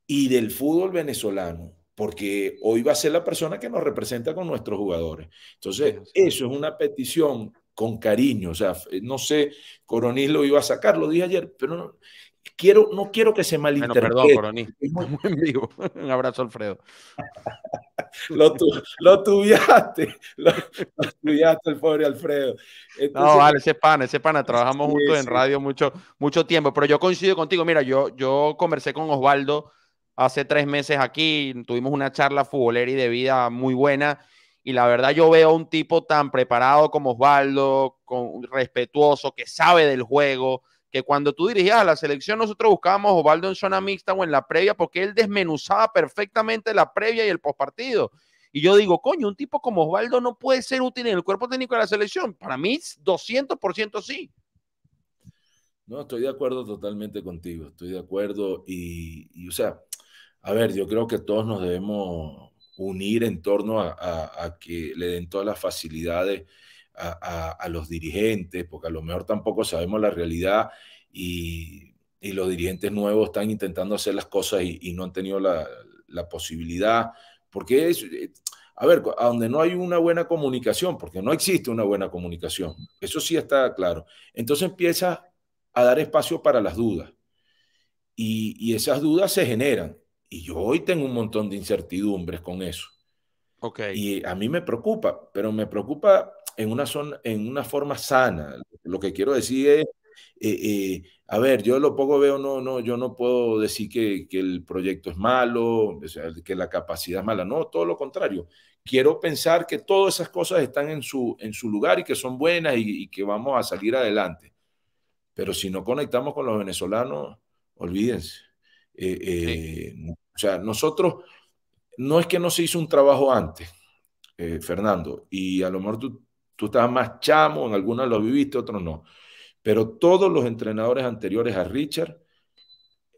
y del fútbol venezolano porque hoy va a ser la persona que nos representa con nuestros jugadores. Entonces, eso es una petición con cariño. O sea, eh, no sé, Coronis lo iba a sacar, lo dije ayer, pero no, quiero, no quiero que se malinterprete. Bueno, perdón, Coronis, vivo. Un abrazo, Alfredo. lo, tuviaste, lo, tuviaste el pobre Alfredo. no, vale, ese pana, ese pana, trabajamos juntos en radio mucho, mucho tiempo, pero yo coincido contigo. Mira, yo, yo conversé con Osvaldo hace tres meses aquí, tuvimos una charla futbolera y de vida muy buena. Y la verdad yo veo a un tipo tan preparado como Osvaldo, con, respetuoso, que sabe del juego, que cuando tú dirigías a la selección nosotros buscábamos Osvaldo en zona mixta o en la previa porque él desmenuzaba perfectamente la previa y el postpartido. Y yo digo, coño, un tipo como Osvaldo no puede ser útil en el cuerpo técnico de la selección. Para mí, 200% sí. No, estoy de acuerdo totalmente contigo, estoy de acuerdo. y o sea, a ver, yo creo que todos nos debemos unir en torno a, que le den todas las facilidades a, los dirigentes, porque a lo mejor tampoco sabemos la realidad y, los dirigentes nuevos están intentando hacer las cosas y, no han tenido la, posibilidad, porque eh, a ver, a donde no hay una buena comunicación, porque no existe una buena comunicación, eso sí está claro. Entonces empieza a dar espacio para las dudas. Y, y, esas dudas se generan. Y yo hoy tengo un montón de incertidumbres con eso. Y a mí me preocupa, pero me preocupa en una, en una forma sana. Lo que quiero decir es, eh, eh, a ver, yo lo poco veo, no, no, yo no puedo decir que, el proyecto es malo, que la capacidad es mala, no, todo lo contrario. Quiero pensar que todas esas cosas están en su, en su lugar y que son buenas y que vamos a salir adelante. Pero si no conectamos con los venezolanos, olvídense. Eh, eh, o sea, nosotros, no es que no se hizo un trabajo antes, eh, Fernando, y a lo mejor tú, tú estabas más chamo, en algunas lo viviste, otros no, pero todos los entrenadores anteriores a Richard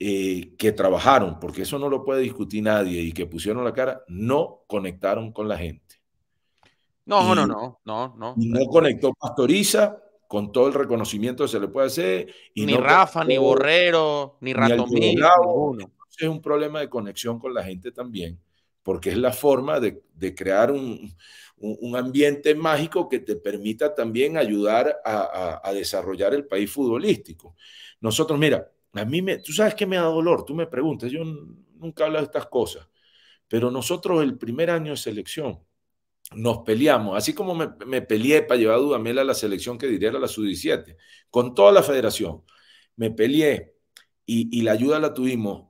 que trabajaron, porque eso no lo puede discutir nadie, y que pusieron la cara, no conectaron con la gente. No, no, no, no, no. no conectó Pastoriza, con todo el reconocimiento que se le puede hacer. Y ni Rafa, ni Borrero, ni Ratomín. Es un problema de conexión con la gente también, porque es la forma de, crear un, ambiente mágico que te permita también ayudar a, a, desarrollar el país futbolístico. Nosotros, mira, a mí me, tú sabes que me da dolor, tú me preguntas, yo nunca hablo de estas cosas, pero nosotros el primer año de selección, nos peleamos, así como me, peleé para llevar a Dudamel a la selección que diría era la sub-17, con toda la federación, me peleé y, la ayuda la tuvimos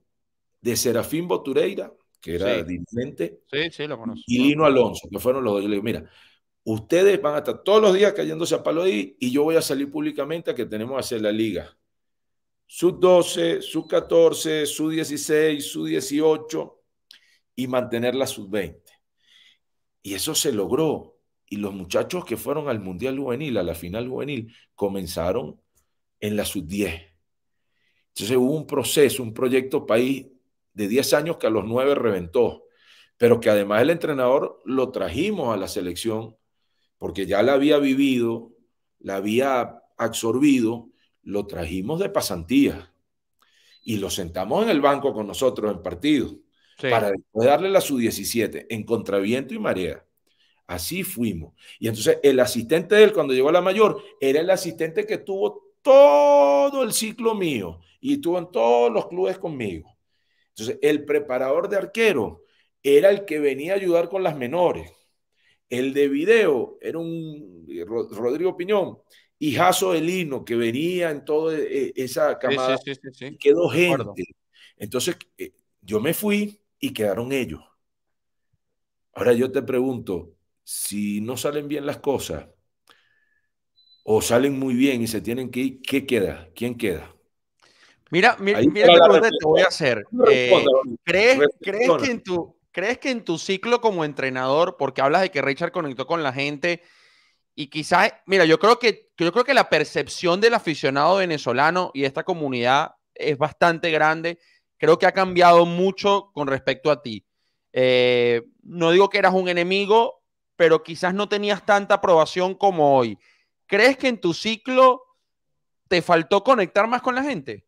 de Serafín Botureira, que era diferente y Lino Alonso, que fueron los dos. Yo le digo, mira, ustedes van a estar todos los días cayéndose a palo ahí y yo voy a salir públicamente a que tenemos que hacer la liga. Sub 12, sub 14, sub 16, sub 18 y mantener la sub 20. Y eso se logró. Y los muchachos que fueron al Mundial Juvenil, a la final juvenil, comenzaron en la sub-10. Entonces hubo un proceso, un proyecto país de 10 años que a los 9 reventó, pero que además el entrenador lo trajimos a la selección porque ya la había vivido, la había absorbido, lo trajimos de pasantía y lo sentamos en el banco con nosotros en partido para después darle la sub-17 en contraviento y marea. Así fuimos. Y entonces el asistente de él cuando llegó a la mayor era el asistente que tuvo todo el ciclo mío y estuvo en todos los clubes conmigo. Entonces el preparador de arquero era el que venía a ayudar con las menores. El de video era un eh, Rodrigo Piñón, hijazo de Lino, que venía en toda eh, esa camada. quedó gente. Entonces, eh, yo me fui y quedaron ellos. Ahora yo te pregunto, si no salen bien las cosas o salen muy bien y se tienen que ir, ¿qué queda? ¿Quién queda? Mira, mira, mira te voy a hacer. Eh, ¿crees, que en tu, ¿Crees que en tu ciclo como entrenador, porque hablas de que Richard conectó con la gente, y quizás, mira, yo creo que yo creo que la percepción del aficionado venezolano y esta comunidad es bastante grande creo que ha cambiado mucho con respecto a ti. Eh, no digo que eras un enemigo, pero quizás no tenías tanta aprobación como hoy. ¿Crees que en tu ciclo te faltó conectar más con la gente?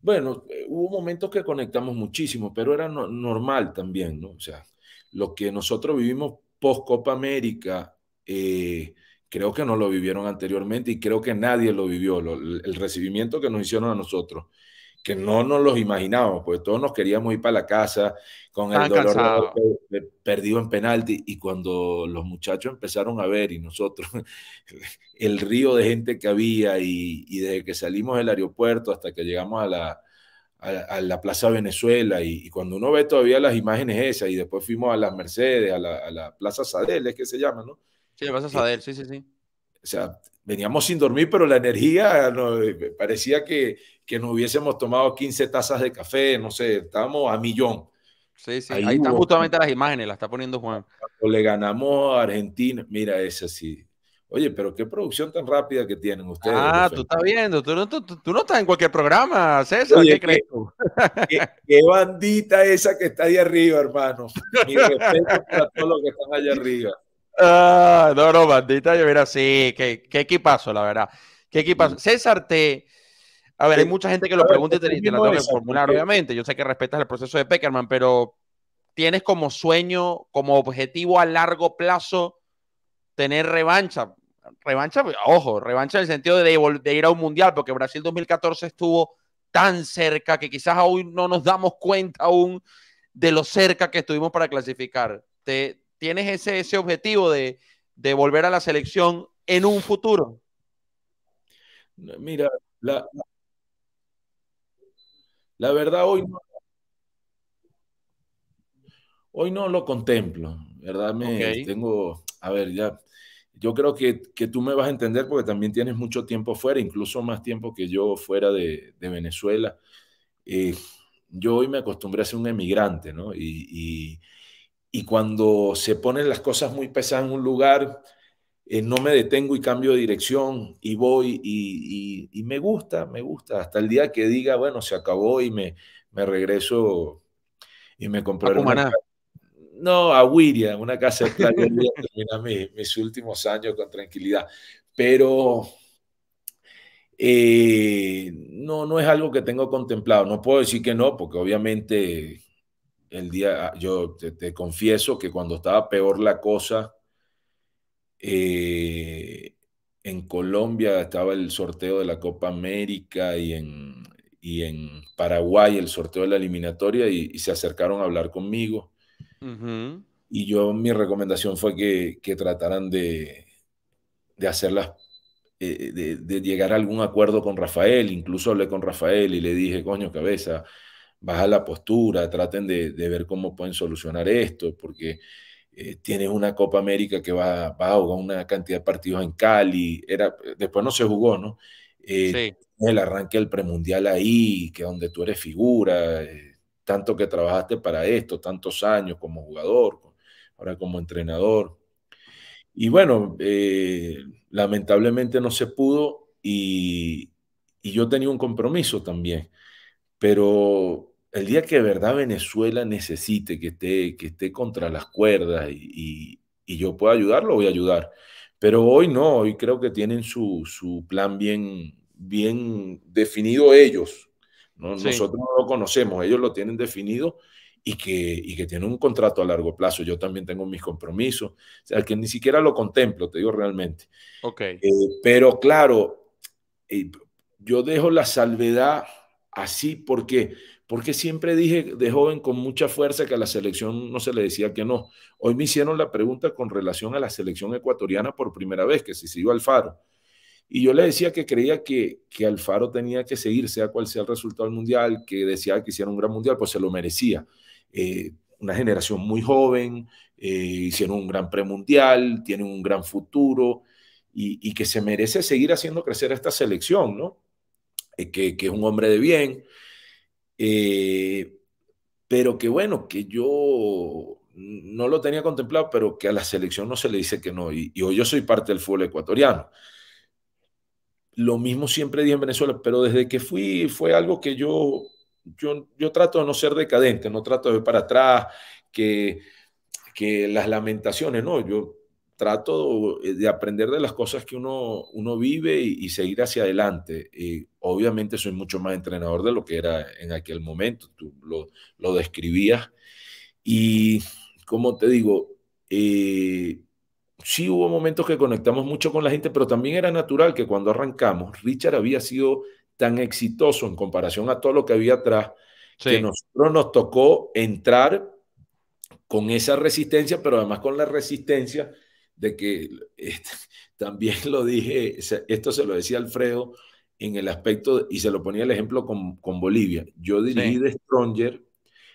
Bueno, eh, hubo momentos que conectamos muchísimo, pero era normal también, ¿no? O sea, lo que nosotros vivimos post Copa América, eh, creo que no lo vivieron anteriormente y creo que nadie lo vivió, el recibimiento que nos hicieron a nosotros que no nos los imaginábamos, porque todos nos queríamos ir para la casa con el dolor eh, perdido en penalti. Y cuando los muchachos empezaron a ver y nosotros, el río de gente que había y, y desde que salimos del aeropuerto hasta que llegamos a la, a, la Plaza Venezuela y, cuando uno ve todavía las imágenes esas y después fuimos a las Mercedes, a la, Plaza Sadel, es que se llama, ¿no? Sí, la Plaza Sadel, sí, sí, sí. O sea, veníamos sin dormir, pero la energía parecía que, que nos hubiésemos tomado 15 tazas de café, no sé, estábamos a millón. Sí, sí, ahí, están justamente las imágenes, las está poniendo Juan. Cuando le ganamos a Argentina, mira, esa sí. Oye, pero qué producción tan rápida que tienen ustedes. Ah, tú estás viendo, tú no, estás en cualquier programa, César, ¿qué, crees? Qué, bandita esa que está ahí arriba, hermano. Mi respeto para todos los que están allá arriba. Ah, no, no, bandita, yo mira, sí, qué, qué equipazo, la verdad. Qué equipazo. César, te... A ver, hay mucha gente que lo pregunta y te, la tengo formular, obviamente. Yo sé que respetas el proceso de Peckerman, pero ¿tienes como sueño, como objetivo a largo plazo tener revancha? Revancha, ojo, revancha en el sentido de, de ir a un mundial, porque Brasil 2014 estuvo tan cerca que quizás aún no nos damos cuenta aún de lo cerca que estuvimos para clasificar. ¿Te, ¿Tienes ese, objetivo de, volver a la selección en un futuro? Mira, la, la verdad hoy no, hoy no lo contemplo, ¿verdad? Me tengo, a ver, ya, yo creo que, que, tú me vas a entender porque también tienes mucho tiempo fuera, incluso más tiempo que yo fuera de, Venezuela. Eh, yo hoy me acostumbré a ser un emigrante, ¿no? y, y cuando se ponen las cosas muy pesadas en un lugar, eh, no me detengo y cambio de dirección y voy y, me gusta, me gusta, hasta el día que diga, bueno, se acabó y me, regreso y me compraré una No, a Wiria, una casa de playa, terminar mis, últimos años con tranquilidad. Pero eh, no, no es algo que tengo contemplado. No puedo decir que no, porque obviamente el día, ah, yo te, confieso que cuando estaba peor la cosa, eh, en Colombia estaba el sorteo de la Copa América y en, y en Paraguay el sorteo de la eliminatoria y, se acercaron a hablar conmigo. Y yo mi recomendación fue que, trataran de, de hacerlas, eh, de, de llegar a algún acuerdo con Rafael. Incluso hablé con Rafael y le dije, coño, cabeza baja la postura, traten de, ver cómo pueden solucionar esto, porque eh, tienes una Copa América que va, a jugar una cantidad de partidos en Cali, era, después no se jugó, ¿no? Eh, el arranque del premundial ahí, que donde tú eres figura, eh, tanto que trabajaste para esto, tantos años como jugador, ahora como entrenador. Y bueno, lamentablemente no se pudo y, y, yo tenía un compromiso también, pero el día que verdad Venezuela necesite que esté, esté contra las cuerdas y, yo pueda ayudarlo, voy a ayudar. Pero hoy no, hoy creo que tienen su, plan bien, bien definido ellos. ¿no? Nosotros no lo conocemos, ellos lo tienen definido y que, y tienen un contrato a largo plazo. Yo también tengo mis compromisos, al que ni siquiera lo contemplo, te digo realmente. Eh, pero claro, eh, yo dejo la salvedad así porque porque siempre dije de joven con mucha fuerza que a la selección no se le decía que no. Hoy me hicieron la pregunta con relación a la selección ecuatoriana por primera vez, que se siguió Alfaro. Y yo le decía que creía que, que Alfaro tenía que seguir, sea cual sea el resultado del Mundial, que decía que hiciera un gran Mundial, pues se lo merecía. Eh, una generación muy joven, eh, hicieron un gran premundial, tienen un gran futuro y, y que se merece seguir haciendo crecer a esta selección, ¿no? Eh, que, es un hombre de bien, eh, pero que bueno, que yo no lo tenía contemplado, pero que a la selección no se le dice que no, y, hoy yo soy parte del fútbol ecuatoriano. Lo mismo siempre dije en Venezuela, pero desde que fui fue algo que yo, yo, yo trato de no ser decadente, no trato de ir para atrás, que, que las lamentaciones, no, yo trato eh, de aprender de las cosas que uno, uno vive y, seguir hacia adelante. Eh, obviamente soy mucho más entrenador de lo que era en aquel momento, tú lo, lo describías. Y como te digo, eh, sí hubo momentos que conectamos mucho con la gente, pero también era natural que cuando arrancamos, Richard había sido tan exitoso en comparación a todo lo que había atrás, que nosotros nos tocó entrar con esa resistencia, pero además con la resistencia de que este, también lo dije, esto se lo decía Alfredo en el aspecto, y se lo ponía el ejemplo con, Bolivia. Yo dirigí de Stronger,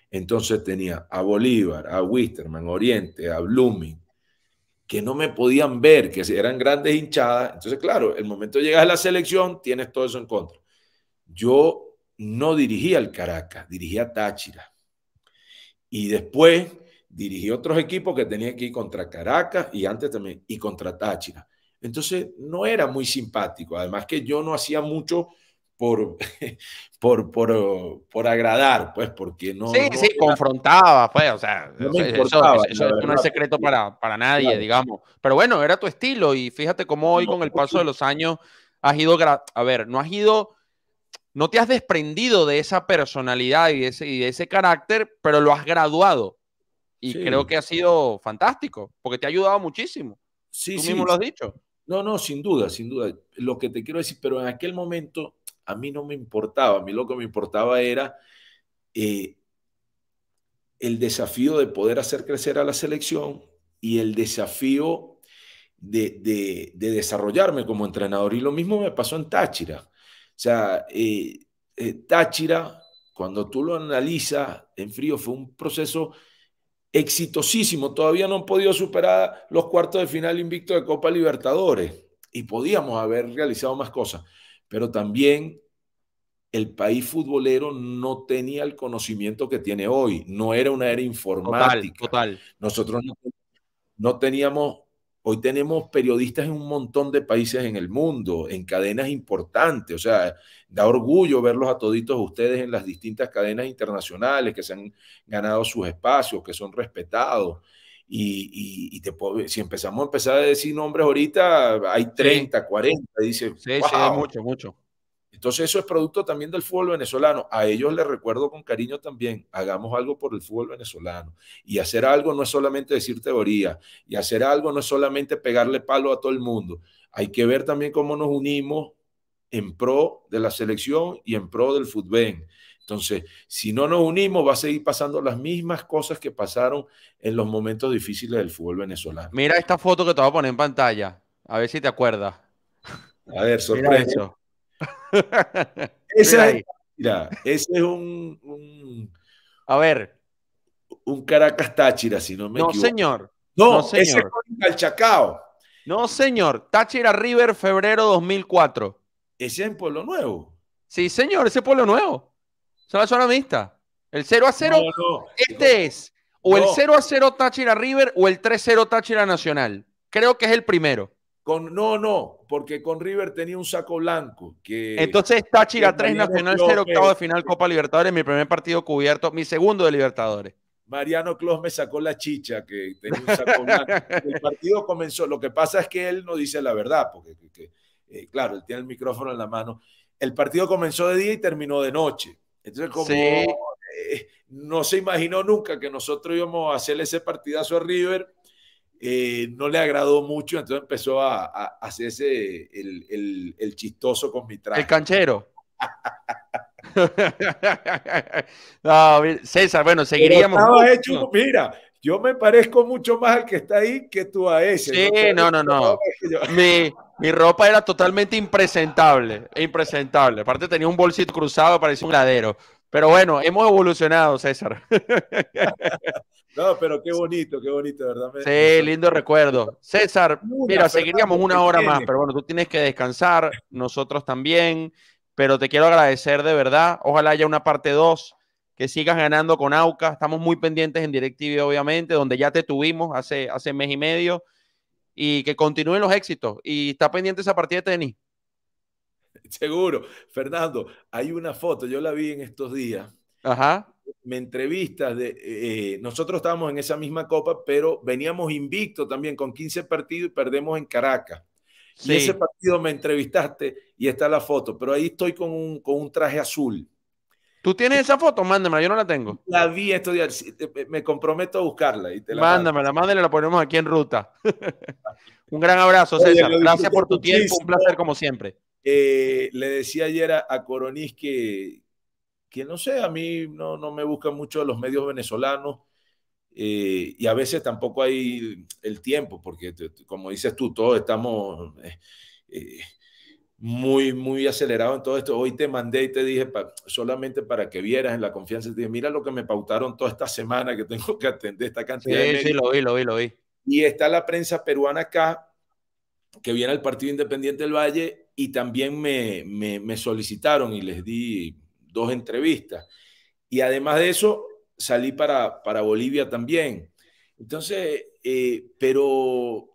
entonces tenía a Bolívar, a Wisterman, Oriente, a Blooming, que no me podían ver, que eran grandes hinchadas. Entonces, claro, el momento de llegar a la selección, tienes todo eso en contra. Yo no dirigía al Caracas, dirigía a Táchira. Y después Dirigí otros equipos que tenía que ir contra Caracas y antes también, y contra Táchira. Entonces, no era muy simpático. Además que yo no hacía mucho por, por, por, por agradar, pues, porque no... Sí, sí, confrontaba, pues, o sea, no eso, eso no es secreto para, para nadie, digamos. Pero bueno, era tu estilo y fíjate cómo hoy con el paso de los años has ido, a ver, no has ido, no te has desprendido de esa personalidad y ese, y de ese carácter, pero lo has graduado y creo que ha sido fantástico, porque te ha ayudado muchísimo. Sí, sí, mismo lo has dicho. No, no, sin duda, sin duda. Lo que te quiero decir, pero en aquel momento a mí no me importaba, a mí lo que me importaba era eh, el desafío de poder hacer crecer a la selección y el desafío de, desarrollarme como entrenador. Y lo mismo me pasó en Táchira. O sea, eh, eh, Táchira, cuando tú lo analizas en frío, fue un proceso exitosísimo. Todavía no han podido superar los cuartos de final invicto de Copa Libertadores y podíamos haber realizado más cosas, pero también el país futbolero no tenía el conocimiento que tiene hoy, no era una era informática. Nosotros no teníamos Hoy tenemos periodistas en un montón de países en el mundo, en cadenas importantes. O sea, da orgullo verlos a toditos ustedes en las distintas cadenas internacionales que se han ganado sus espacios, que son respetados. Y, si empezamos a empezar a decir nombres ahorita, hay 30, 40, dice. Sí, sí, mucho, mucho. Entonces eso es producto también del fútbol venezolano. A ellos les recuerdo con cariño también, hagamos algo por el fútbol venezolano. Y hacer algo no es solamente decir teoría, y hacer algo no es solamente pegarle palo a todo el mundo. Hay que ver también cómo nos unimos en pro de la selección y en pro del fútbol. Entonces, si no nos unimos, va a seguir pasando las mismas cosas que pasaron en los momentos difíciles del fútbol venezolano. Mira esta foto que te voy a poner en pantalla, a ver si te acuerdas. A ver, sorpresa. ese es un, A ver. Un Caracas Táchira, si no me no, Señor. No, señor. Ese es el Calchacao. No, señor. Táchira River, febrero 2004. Ese es en Pueblo Nuevo. Sí, señor, ese es Pueblo Nuevo. Es una zona El 0 a 0, este es. O el 0 a 0 Táchira River o el 3 0 Táchira Nacional. Creo que es el primero. Con, no, no, porque con River tenía un saco blanco. Que, Entonces, Táchira 3, Nacional 0, octavo de final, Copa Libertadores, mi primer partido cubierto, mi segundo de Libertadores. Mariano Clos me sacó la chicha que tenía un saco El partido comenzó. Lo que pasa es que él no dice la verdad, porque eh, claro, él tiene el micrófono en la mano. El partido comenzó de día y terminó de noche. Entonces, como eh, no se imaginó nunca que nosotros íbamos a hacerle ese partidazo a River, eh, no le agradó mucho, entonces empezó a, hacerse el, chistoso con mi traje. El canchero. César, bueno, seguiríamos. mira, yo me parezco mucho más al que está ahí que tú a ese. Sí, no, no, no. Mi, mi, ropa era totalmente impresentable, impresentable. Aparte tenía un bolsito cruzado, parecía un ladero. Pero bueno, hemos evolucionado, César. No, pero qué bonito, qué bonito, ¿verdad? Sí, lindo recuerdo. César, mira, seguiríamos una hora más, pero bueno, tú tienes que descansar, nosotros también, pero te quiero agradecer de verdad. Ojalá haya una parte 2, que sigas ganando con AUCA. Estamos muy pendientes en DirecTV, obviamente, donde ya te tuvimos hace, hace mes y medio, y que continúen los éxitos. Y está pendiente esa partida de tenis. Seguro. Fernando, hay una foto, yo la vi en estos días. Ajá me entrevistas de, eh, eh, nosotros estábamos en esa misma copa, pero veníamos invicto también con 15 partidos y perdemos en Caracas. En Y ese partido me entrevistaste y está la foto, pero ahí estoy con un, traje azul. ¿Tú tienes esa foto? Mándamela, yo no la tengo. La vi estudiar me comprometo a buscarla. Y te la Mándamela, la ponemos aquí en ruta. un gran abrazo, César. Gracias por tu tiempo, un placer como siempre. Eh, le decía ayer a, a Coronis que, que no sé, a mí no, me buscan mucho los medios venezolanos eh, y a veces tampoco hay el tiempo, porque como dices tú, todos estamos eh, eh, muy, muy acelerados en todo esto. Hoy te mandé y te dije solamente para que vieras en la confianza, te mira lo que me pautaron toda esta semana que tengo que atender esta cantidad sí, de... Sí, lo vi, lo vi, lo vi. Y está la prensa peruana acá, que viene al Partido Independiente del Valle, y también me solicitaron y les di dos entrevistas. Y además de eso, salí para, para Bolivia también. Entonces, eh, pero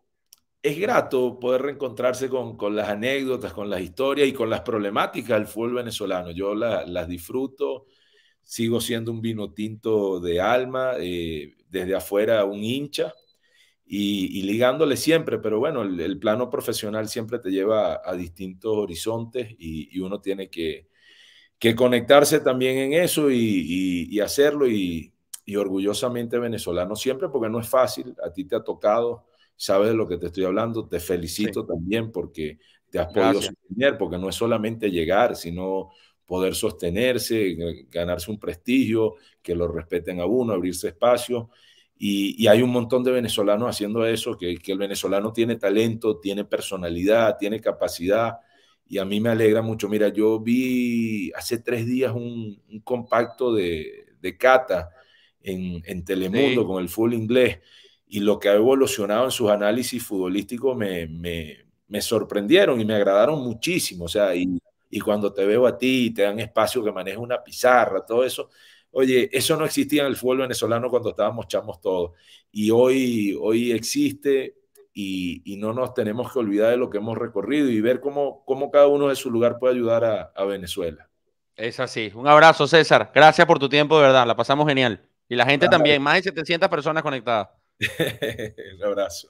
es grato poder reencontrarse con, las anécdotas, con las historias y con las problemáticas del fútbol venezolano. Yo las disfruto, sigo siendo un vino tinto de alma, eh, desde afuera un hincha y, ligándole siempre, pero bueno, el, plano profesional siempre te lleva a, distintos horizontes y uno tiene que, que conectarse también en eso y, hacerlo y, orgullosamente venezolano siempre porque no es fácil, a ti te ha tocado, sabes de lo que te estoy hablando, te felicito también porque te has podido sostener, porque no es solamente llegar, sino poder sostenerse, ganarse un prestigio, que lo respeten a uno, abrirse espacio. Y, hay un montón de venezolanos haciendo eso, que, el venezolano tiene talento, tiene personalidad, tiene capacidad, y a mí me alegra mucho. Mira, yo vi hace tres días un, compacto de, de Cata en, en Telemundo con el full inglés y lo que ha evolucionado en sus análisis futbolísticos me, sorprendieron y me agradaron muchísimo. O sea, y, y, cuando te veo a ti te dan espacio que maneja una pizarra, todo eso. Oye, eso no existía en el fútbol venezolano cuando estábamos chamos todos. Y hoy, hoy existe, y, no nos tenemos que olvidar de lo que hemos recorrido y ver cómo, cómo cada uno de su lugar puede ayudar a, Venezuela. Es así. Un abrazo, César. Gracias por tu tiempo, de verdad. La pasamos genial. Y la gente también, más de 700 personas conectadas. Un abrazo.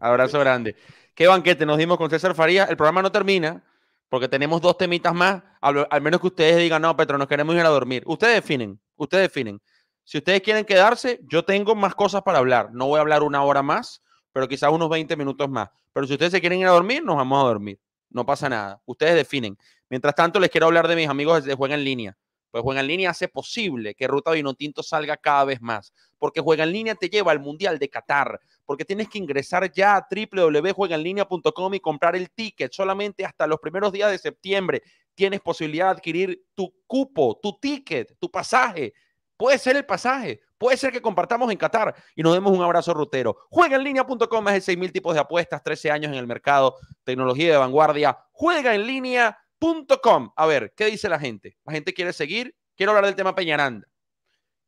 Abrazo grande. Qué banquete nos dimos con César Faría. El programa no termina porque tenemos dos temitas más. Al, al, menos que ustedes digan, no, Petro, nos queremos ir a dormir. Ustedes definen, ustedes definen. Si ustedes quieren quedarse, yo tengo más cosas para hablar. No voy a hablar una hora más pero quizás unos 20 minutos más. Pero si ustedes se quieren ir a dormir, nos vamos a dormir. No pasa nada. Ustedes definen. Mientras tanto, les quiero hablar de mis amigos de Juega en Línea. Pues Juega en Línea hace posible que Ruta Vinotinto salga cada vez más. Porque Juega en Línea te lleva al Mundial de Qatar. Porque tienes que ingresar ya a www.jueganlinea.com y comprar el ticket. Solamente hasta los primeros días de septiembre tienes posibilidad de adquirir tu cupo, tu ticket, tu pasaje. Puede ser el pasaje Puede ser que compartamos en Qatar y nos demos un abrazo rutero. Juega en línea.com, más de 6.000 tipos de apuestas, 13 años en el mercado, tecnología de vanguardia. Juega en línea.com. A ver, ¿qué dice la gente? La gente quiere seguir. Quiero hablar del tema Peñaranda.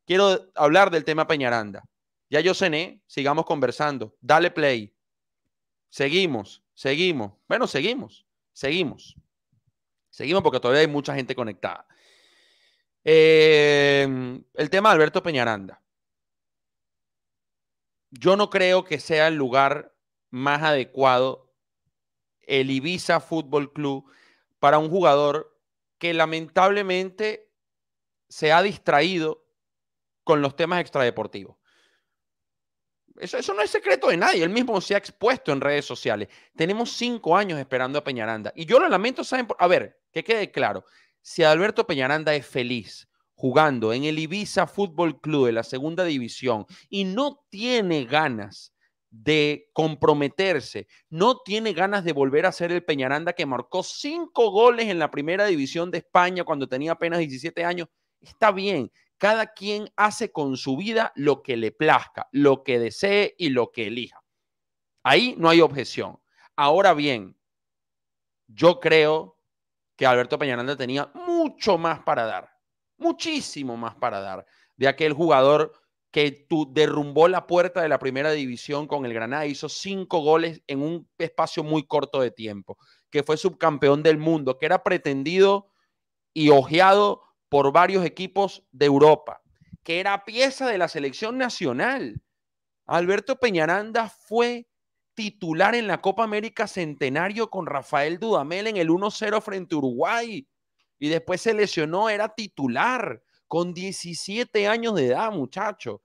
Quiero hablar del tema Peñaranda. Ya yo cené, sigamos conversando. Dale play. Seguimos, seguimos. Bueno, seguimos, seguimos. Seguimos porque todavía hay mucha gente conectada. Eh, el tema Alberto Peñaranda yo no creo que sea el lugar más adecuado el Ibiza Fútbol Club para un jugador que lamentablemente se ha distraído con los temas extradeportivos. Eso, no es secreto de nadie, él mismo se ha expuesto en redes sociales. Tenemos cinco años esperando a Peñaranda. Y yo lo lamento, ¿saben? A ver, que quede claro, si Alberto Peñaranda es feliz, jugando en el Ibiza Fútbol Club de la segunda división y no tiene ganas de comprometerse, no tiene ganas de volver a ser el Peñaranda que marcó cinco goles en la primera división de España cuando tenía apenas 17 años, está bien. Cada quien hace con su vida lo que le plazca, lo que desee y lo que elija. Ahí no hay objeción. Ahora bien, yo creo que Alberto Peñaranda tenía mucho más para dar muchísimo más para dar de aquel jugador que derrumbó la puerta de la primera división con el Granada, hizo cinco goles en un espacio muy corto de tiempo, que fue subcampeón del mundo, que era pretendido y ojeado por varios equipos de Europa, que era pieza de la selección nacional. Alberto Peñaranda fue titular en la Copa América Centenario con Rafael Dudamel en el 1-0 frente a Uruguay y después se lesionó, era titular con 17 años de edad, muchacho.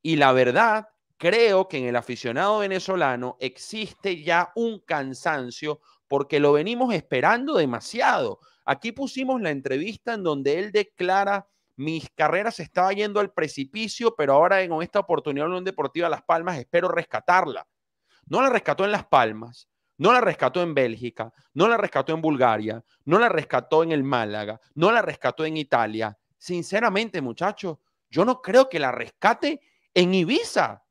Y la verdad, creo que en el aficionado venezolano existe ya un cansancio porque lo venimos esperando demasiado. Aquí pusimos la entrevista en donde él declara, mis carreras se estaba yendo al precipicio, pero ahora en esta oportunidad en Deportivo Deportiva Las Palmas espero rescatarla. No la rescató en Las Palmas, no la rescató en Bélgica, no la rescató en Bulgaria, no la rescató en el Málaga, no la rescató en Italia. Sinceramente, muchachos, yo no creo que la rescate en Ibiza.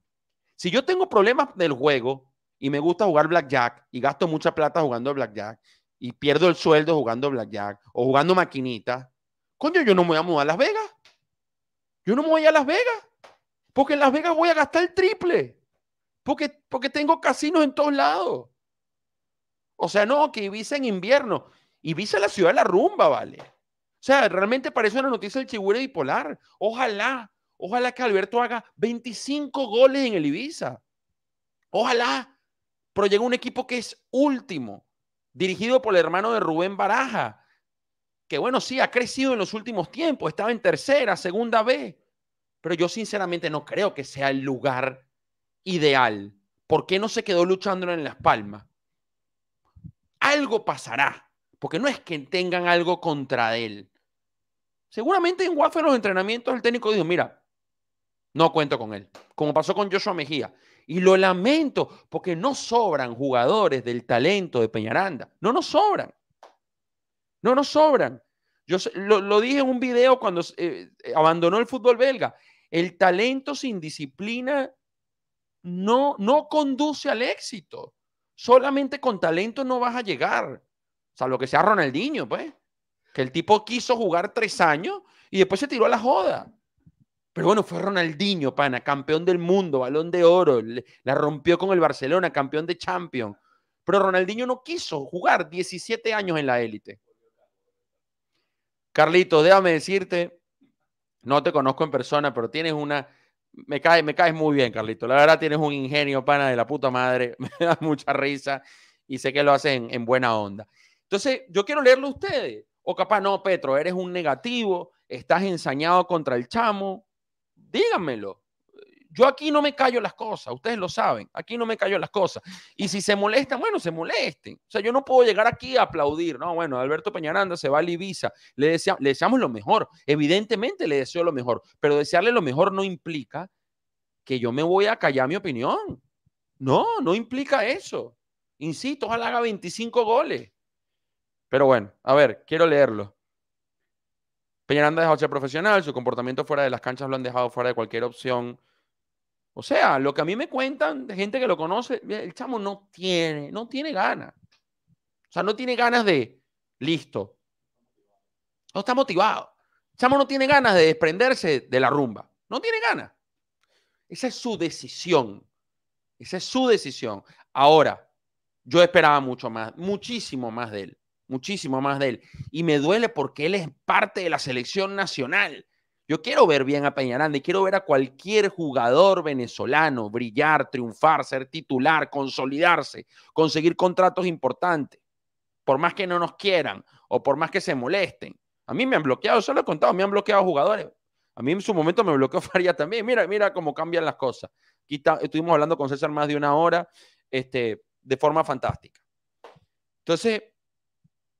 Si yo tengo problemas del juego y me gusta jugar blackjack y gasto mucha plata jugando blackjack y pierdo el sueldo jugando blackjack o jugando maquinita, coño, yo no me voy a mudar a Las Vegas. Yo no me voy a Las Vegas. Porque en Las Vegas voy a gastar el triple. Porque, porque tengo casinos en todos lados. O sea, no, que Ibiza en invierno. Ibiza la ciudad de la rumba, vale. O sea, realmente parece una noticia del y bipolar. Ojalá, ojalá que Alberto haga 25 goles en el Ibiza. Ojalá. Pero llega un equipo que es último, dirigido por el hermano de Rubén Baraja, que bueno, sí, ha crecido en los últimos tiempos, estaba en tercera, segunda B, pero yo sinceramente no creo que sea el lugar ideal. ¿Por qué no se quedó luchando en Las Palmas? algo pasará, porque no es que tengan algo contra él. Seguramente en en los entrenamientos el técnico dijo, mira, no cuento con él, como pasó con Joshua Mejía. Y lo lamento, porque no sobran jugadores del talento de Peñaranda, no nos sobran, no nos sobran. Yo lo, dije en un video cuando eh, eh, abandonó el fútbol belga, el talento sin disciplina no, no conduce al éxito solamente con talento no vas a llegar. O sea, lo que sea Ronaldinho, pues. Que el tipo quiso jugar tres años y después se tiró a la joda. Pero bueno, fue Ronaldinho, pana, campeón del mundo, balón de oro, la rompió con el Barcelona, campeón de Champions. Pero Ronaldinho no quiso jugar 17 años en la élite. Carlito, déjame decirte, no te conozco en persona, pero tienes una me caes muy bien, Carlito. La verdad tienes un ingenio, pana, de la puta madre. Me da mucha risa y sé que lo haces en, en buena onda. Entonces, yo quiero leerlo a ustedes. O capaz, no, Petro, eres un negativo, estás ensañado contra el chamo. Díganmelo. Yo aquí no me callo las cosas, ustedes lo saben, aquí no me callo las cosas. Y si se molestan, bueno, se molesten. O sea, yo no puedo llegar aquí a aplaudir. No, bueno, Alberto Peñaranda se va a Ibiza, le, deseamos lo mejor. Evidentemente le deseo lo mejor, pero desearle lo mejor no implica que yo me voy a callar mi opinión. No, no implica eso. Insisto, ojalá haga 25 goles. Pero bueno, a ver, quiero leerlo. Peñaranda dejado ser profesional, su comportamiento fuera de las canchas lo han dejado fuera de cualquier opción o sea, lo que a mí me cuentan de gente que lo conoce, el chamo no tiene, no tiene ganas. O sea, no tiene ganas de, listo. No está motivado. El chamo no tiene ganas de desprenderse de la rumba. No tiene ganas. Esa es su decisión. Esa es su decisión. Ahora, yo esperaba mucho más, muchísimo más de él, muchísimo más de él. Y me duele porque él es parte de la selección nacional. Yo quiero ver bien a Peñaranda y quiero ver a cualquier jugador venezolano brillar, triunfar, ser titular, consolidarse, conseguir contratos importantes, por más que no nos quieran o por más que se molesten. A mí me han bloqueado, se lo he contado, me han bloqueado jugadores. A mí en su momento me bloqueó Faria también. Mira, mira cómo cambian las cosas. estuvimos hablando con César más de una hora, este, de forma fantástica. Entonces,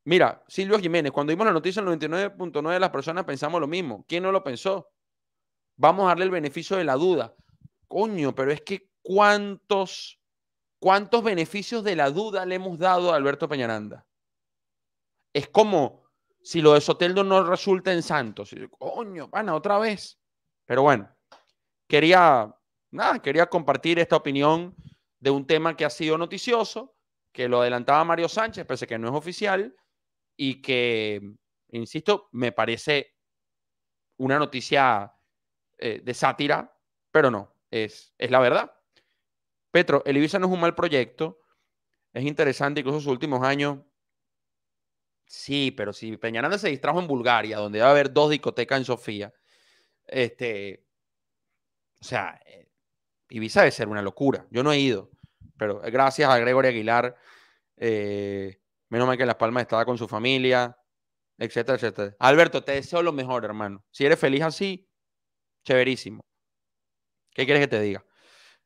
Mira, Silvio Jiménez, cuando vimos la noticia, el 99.9 de las personas pensamos lo mismo. ¿Quién no lo pensó? Vamos a darle el beneficio de la duda. Coño, pero es que cuántos, cuántos beneficios de la duda le hemos dado a Alberto Peñaranda. Es como si lo de Soteldo no resulta en Santos. Coño, pana, otra vez. Pero bueno, quería, nada, quería compartir esta opinión de un tema que ha sido noticioso, que lo adelantaba Mario Sánchez, pese que no es oficial y que, insisto, me parece una noticia eh, de sátira, pero no, es, es la verdad. Petro, el Ibiza no es un mal proyecto, es interesante, incluso sus últimos años. Sí, pero si Peñaranda se distrajo en Bulgaria, donde va a haber dos discotecas en Sofía, este, o sea, eh, Ibiza debe ser una locura. Yo no he ido, pero eh, gracias a Gregory Aguilar, Menos mal que Las Palmas estaba con su familia, etcétera, etcétera. Alberto, te deseo lo mejor, hermano. Si eres feliz así, chéverísimo. ¿Qué quieres que te diga?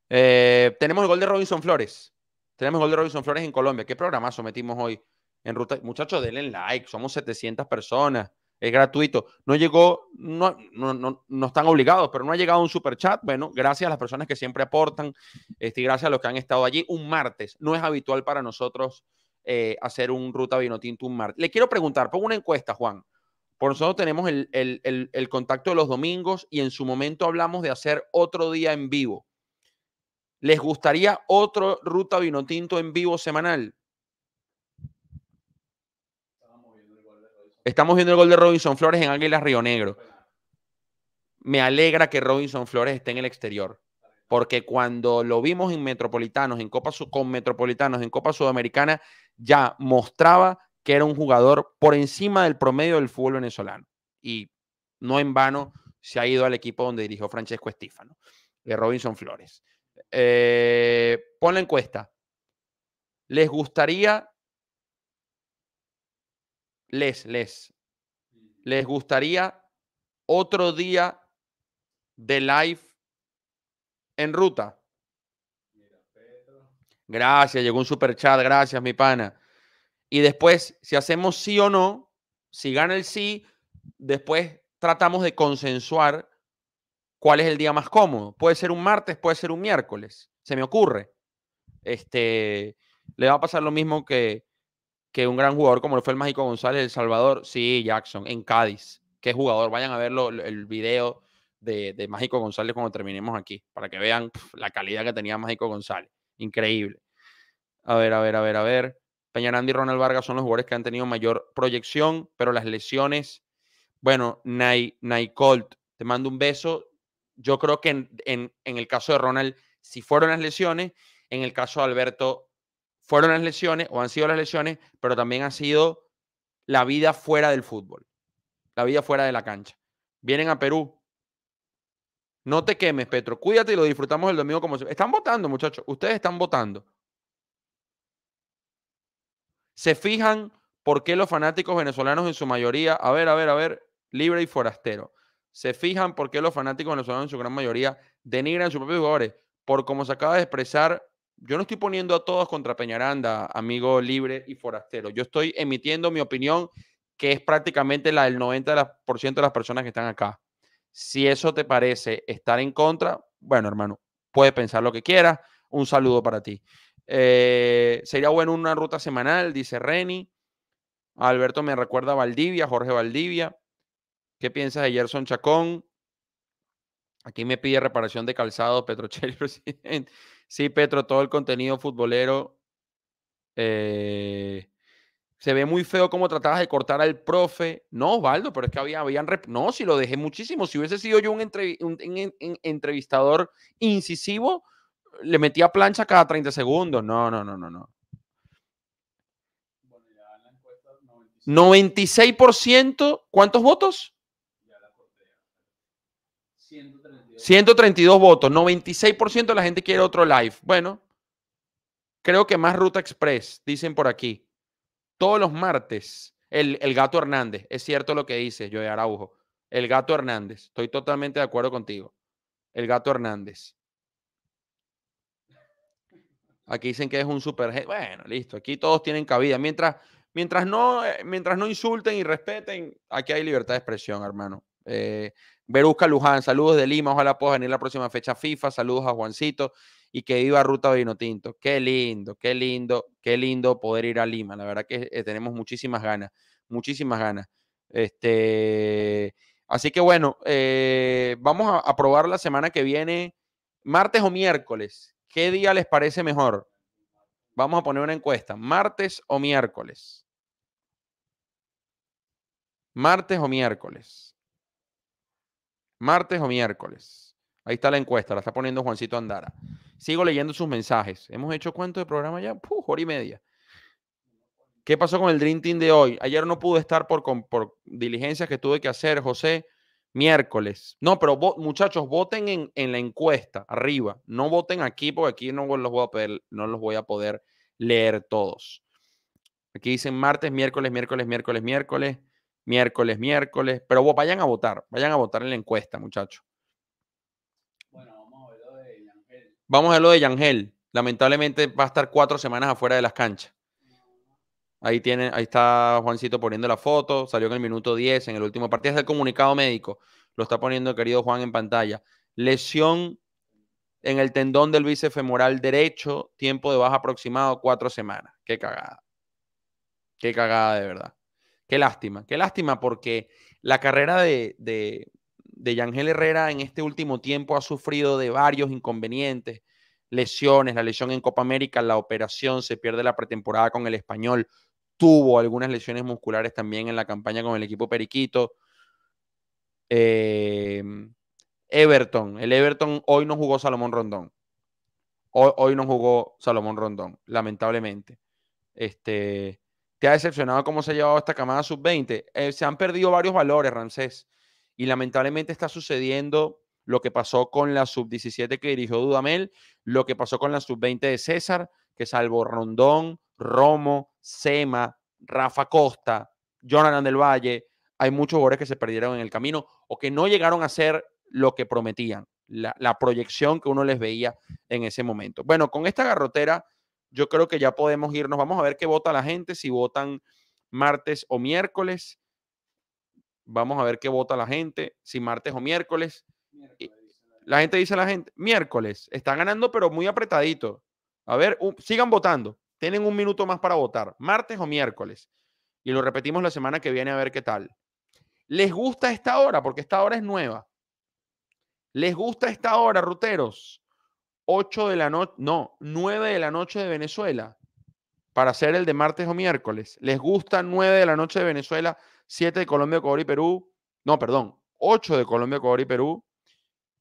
Eh, tenemos el gol de Robinson Flores. Tenemos el gol de Robinson Flores en Colombia. ¿Qué programa sometimos hoy en ruta? Muchachos, denle like. Somos 700 personas. Es gratuito. No llegó, no, no, están obligados, pero no ha llegado un super chat. Bueno, gracias a las personas que siempre aportan este, gracias a los que han estado allí un martes. No es habitual para nosotros eh, hacer un ruta vino tinto un martes. Le quiero preguntar, pongo una encuesta, Juan. Por nosotros tenemos el, contacto de los domingos y en su momento hablamos de hacer otro día en vivo. ¿Les gustaría otro ruta vino tinto en vivo semanal? Estamos viendo el gol de Robinson Flores en Águilas Río Negro. Me alegra que Robinson Flores esté en el exterior porque cuando lo vimos en Metropolitanos, en Copa con Metropolitanos, en Copa Sudamericana, ya mostraba que era un jugador por encima del promedio del fútbol venezolano. Y no en vano se ha ido al equipo donde dirigió Francesco Estífano, de eh, Robinson Flores. Eh, pon la encuesta. ¿Les gustaría, les, les, les gustaría otro día de live en ruta. Gracias, llegó un super chat, gracias, mi pana. Y después, si hacemos sí o no, si gana el sí, después tratamos de consensuar cuál es el día más cómodo. Puede ser un martes, puede ser un miércoles, se me ocurre. Este, le va a pasar lo mismo que, que un gran jugador como lo fue el Mágico González, El Salvador. Sí, Jackson, en Cádiz. Qué jugador, vayan a verlo el video de, Mágico González cuando terminemos aquí, para que vean la calidad que tenía Mágico González. Increíble. A ver, a ver, a ver, a ver. Peñarandi y Ronald Vargas son los jugadores que han tenido mayor proyección, pero las lesiones. Bueno, Nay, Colt, te mando un beso. Yo creo que en, en el caso de Ronald, si fueron las lesiones, en el caso de Alberto, fueron las lesiones o han sido las lesiones, pero también ha sido la vida fuera del fútbol, la vida fuera de la cancha. Vienen a Perú, no te quemes, Petro. Cuídate y lo disfrutamos el domingo como se Están votando, muchachos. Ustedes están votando. Se fijan por qué los fanáticos venezolanos en su mayoría, a ver, a ver, a ver, libre y forastero. Se fijan por qué los fanáticos venezolanos en su gran mayoría denigran a sus propios jugadores. Por como se acaba de expresar, yo no estoy poniendo a todos contra Peñaranda, amigo libre y forastero. Yo estoy emitiendo mi opinión, que es prácticamente la del 90% de las personas que están acá. Si eso te parece estar en contra, bueno, hermano, puedes pensar lo que quieras. Un saludo para ti. Eh, sería bueno una ruta semanal, dice Reni. Alberto me recuerda a Valdivia, Jorge Valdivia. ¿Qué piensas de Gerson Chacón? Aquí me pide reparación de calzado, Petro Sí, Petro, todo el contenido futbolero. Eh, se ve muy feo cómo tratabas de cortar al profe. No, Osvaldo, pero es que había, habían... No, si lo dejé muchísimo. Si hubiese sido yo un, entrevistador incisivo, le metía plancha cada 30 segundos. No, no, no, no, no. 96%, ¿cuántos votos? 132. 132 votos, 96% de la gente quiere otro live. Bueno, creo que más Ruta Express, dicen por aquí todos los martes, el, gato Hernández, es cierto lo que dice Joe Araujo, el gato Hernández, estoy totalmente de acuerdo contigo, el gato Hernández. Aquí dicen que es un super... Bueno, listo, aquí todos tienen cabida. Mientras, mientras, no, eh, mientras no insulten y respeten, aquí hay libertad de expresión, hermano. Eh, Luján, saludos de Lima, ojalá pueda venir la próxima fecha FIFA, saludos a Juancito y que viva Ruta tinto, Qué lindo, qué lindo, qué lindo poder ir a Lima. La verdad que eh, tenemos muchísimas ganas, muchísimas ganas. Este, así que bueno, eh, vamos a, probar la semana que viene, martes o miércoles. ¿Qué día les parece mejor? Vamos a poner una encuesta, martes o miércoles. Martes o miércoles. Martes o miércoles. Ahí está la encuesta, la está poniendo Juancito Andara. Sigo leyendo sus mensajes. Hemos hecho cuánto de programa ya? Puf, hora y media. ¿Qué pasó con el Dream Team de hoy? Ayer no pude estar por, por diligencias que tuve que hacer, José. Miércoles. No, pero muchachos, voten en, la encuesta arriba. No voten aquí porque aquí no los no los voy a poder leer todos. Aquí dicen martes, miércoles, miércoles, miércoles, miércoles, miércoles, miércoles. Pero vayan a votar, vayan a votar en la encuesta, muchachos. Vamos a lo de Yangel. Lamentablemente va a estar cuatro semanas afuera de las canchas. Ahí, tiene, ahí está Juancito poniendo la foto. Salió en el minuto 10, en el último partido. Es el comunicado médico. Lo está poniendo el querido Juan en pantalla. Lesión en el tendón del bíceps femoral derecho. Tiempo de baja aproximado, cuatro semanas. Qué cagada. Qué cagada de verdad. Qué lástima. Qué lástima porque la carrera de, de Yangel Herrera en este último tiempo ha sufrido de varios inconvenientes, lesiones, la lesión en Copa América, la operación, se pierde la pretemporada con el español, tuvo algunas lesiones musculares también en la campaña con el equipo Periquito. Eh, Everton, el Everton hoy no jugó Salomón Rondón. Hoy, no jugó Salomón Rondón, lamentablemente. Este, ¿Te ha decepcionado cómo se ha llevado esta camada sub-20? Eh, se han perdido varios valores, Ramsés. Y lamentablemente está sucediendo lo que pasó con la sub-17 que dirigió Dudamel, lo que pasó con la sub-20 de César, que salvo Rondón, Romo, Sema, Rafa Costa, Jonathan del Valle, hay muchos jugadores que se perdieron en el camino o que no llegaron a ser lo que prometían, la, la proyección que uno les veía en ese momento. Bueno, con esta garrotera yo creo que ya podemos irnos. Vamos a ver qué vota la gente, si votan martes o miércoles. Vamos a ver qué vota la gente, si martes o miércoles. la gente dice la gente, miércoles, está ganando pero muy apretadito. A ver, sigan votando. Tienen un minuto más para votar, martes o miércoles. Y lo repetimos la semana que viene a ver qué tal. ¿Les gusta esta hora? Porque esta hora es nueva. ¿Les gusta esta hora, ruteros? 8 de la noche, no, 9 de la noche de Venezuela para hacer el de martes o miércoles. ¿Les gusta 9 de la noche de Venezuela 7 de Colombia, Ecuador y Perú. No, perdón, 8 de Colombia, Ecuador y Perú.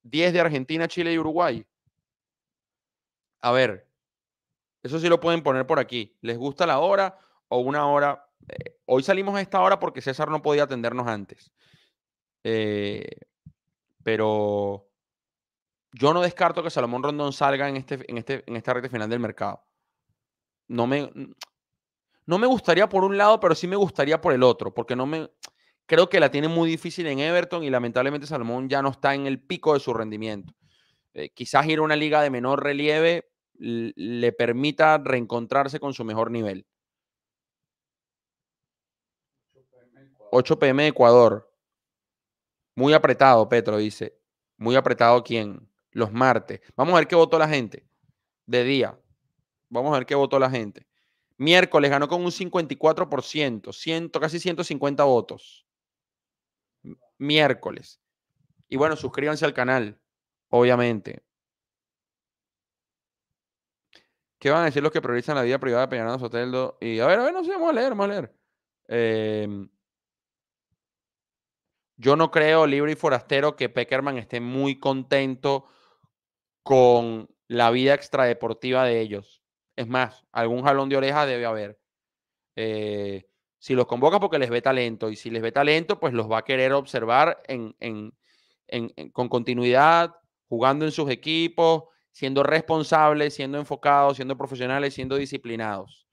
10 de Argentina, Chile y Uruguay. A ver, eso sí lo pueden poner por aquí. ¿Les gusta la hora o una hora? Eh, hoy salimos a esta hora porque César no podía atendernos antes. Eh, pero yo no descarto que Salomón Rondón salga en, este, en, este, en esta recta final del mercado. No me, no me gustaría por un lado, pero sí me gustaría por el otro, porque no me creo que la tiene muy difícil en Everton y lamentablemente Salomón ya no está en el pico de su rendimiento. Eh, quizás ir a una liga de menor relieve le permita reencontrarse con su mejor nivel. 8 pm Ecuador. Muy apretado, Petro dice. Muy apretado quién? Los martes. Vamos a ver qué votó la gente. De día. Vamos a ver qué votó la gente. Miércoles ganó con un 54%, casi 150 votos. Miércoles. Y bueno, suscríbanse al canal, obviamente. ¿Qué van a decir los que priorizan la vida privada de Peñarano Soteldo? Y a ver, a ver, no sé, vamos a leer, vamos a leer. Em, yo no creo, libre y forastero, que Peckerman esté muy contento con la vida extradeportiva de ellos. Es más, algún jalón de oreja debe haber. Eh, si los convoca porque les ve talento y si les ve talento, pues los va a querer observar en, con continuidad, jugando en sus equipos, siendo responsables, siendo enfocados, siendo profesionales, siendo disciplinados.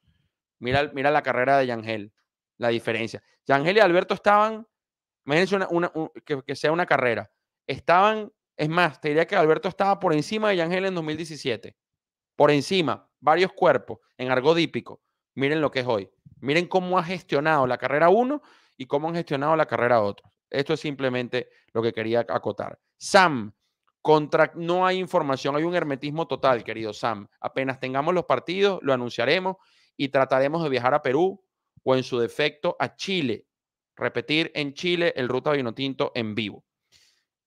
Mira, mira la carrera de Yangel, la diferencia. Yangel y Alberto estaban, imagínense que, que, sea una carrera, estaban, es más, te diría que Alberto estaba por encima de Yangel en 2017 por encima, varios cuerpos en argodípico. Miren lo que es hoy. Miren cómo ha gestionado la carrera uno y cómo han gestionado la carrera otro. Esto es simplemente lo que quería acotar. Sam, contra, no hay información, hay un hermetismo total, querido Sam. Apenas tengamos los partidos, lo anunciaremos y trataremos de viajar a Perú o en su defecto a Chile. Repetir en Chile el Ruta tinto en vivo.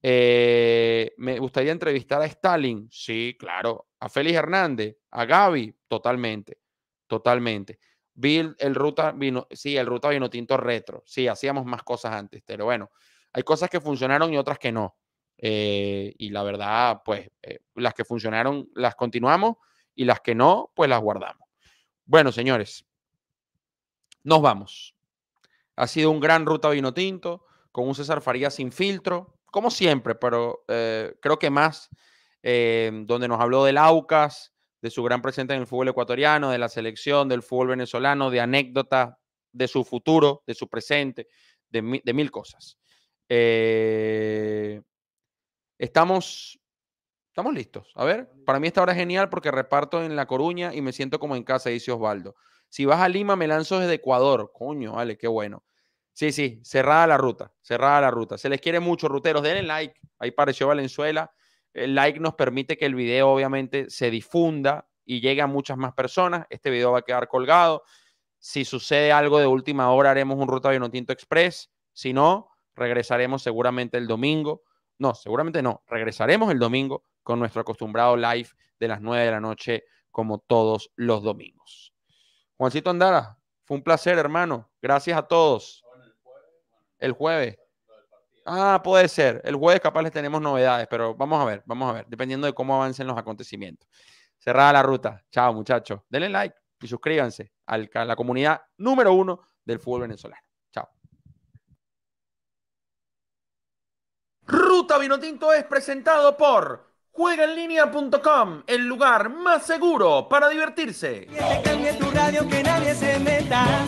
Eh, me gustaría entrevistar a Stalin. Sí, claro, a Félix Hernández, a Gaby, totalmente, totalmente. Bill, el, ruta vino, sí, el ruta vino tinto retro, sí, hacíamos más cosas antes, pero bueno, hay cosas que funcionaron y otras que no. Eh, y la verdad, pues eh, las que funcionaron las continuamos y las que no, pues las guardamos. Bueno, señores, nos vamos. Ha sido un gran ruta vino tinto, con un César Faría sin filtro, como siempre, pero eh, creo que más Em, donde nos habló del AUCAS, de su gran presente en el fútbol ecuatoriano, de la selección, del fútbol venezolano, de anécdotas, de su futuro, de su presente, de, mil cosas. Eh, estamos, estamos listos. A ver, para mí esta hora es genial porque reparto en La Coruña y me siento como en casa, dice Osvaldo. Si vas a Lima, me lanzo desde Ecuador. Coño, vale, qué bueno. Sí, sí, cerrada la ruta, cerrada la ruta. Se les quiere mucho, ruteros. Denle like. Ahí pareció Valenzuela. El like nos permite que el video obviamente se difunda y llegue a muchas más personas. Este video va a quedar colgado. Si sucede algo de última hora, haremos un Ruta tinto Express. Si no, regresaremos seguramente el domingo. No, seguramente no. Regresaremos el domingo con nuestro acostumbrado live de las 9 de la noche, como todos los domingos. Juancito Andara, fue un placer, hermano. Gracias a todos. El jueves. Ah, puede ser. El jueves capaz les tenemos novedades, pero vamos a ver, vamos a ver, dependiendo de cómo avancen los acontecimientos. Cerrada la ruta. Chao, muchachos. Denle like y suscríbanse a la comunidad número uno del fútbol venezolano. Chao. Ruta Vinotinto es presentado por juegaenlinea.com, el lugar más seguro para divertirse. radio, que nadie se meta.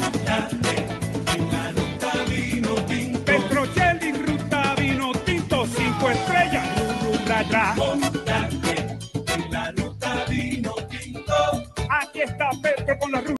atrás. Montate en la ruta vino tinto. Aquí está Pedro con la ruta.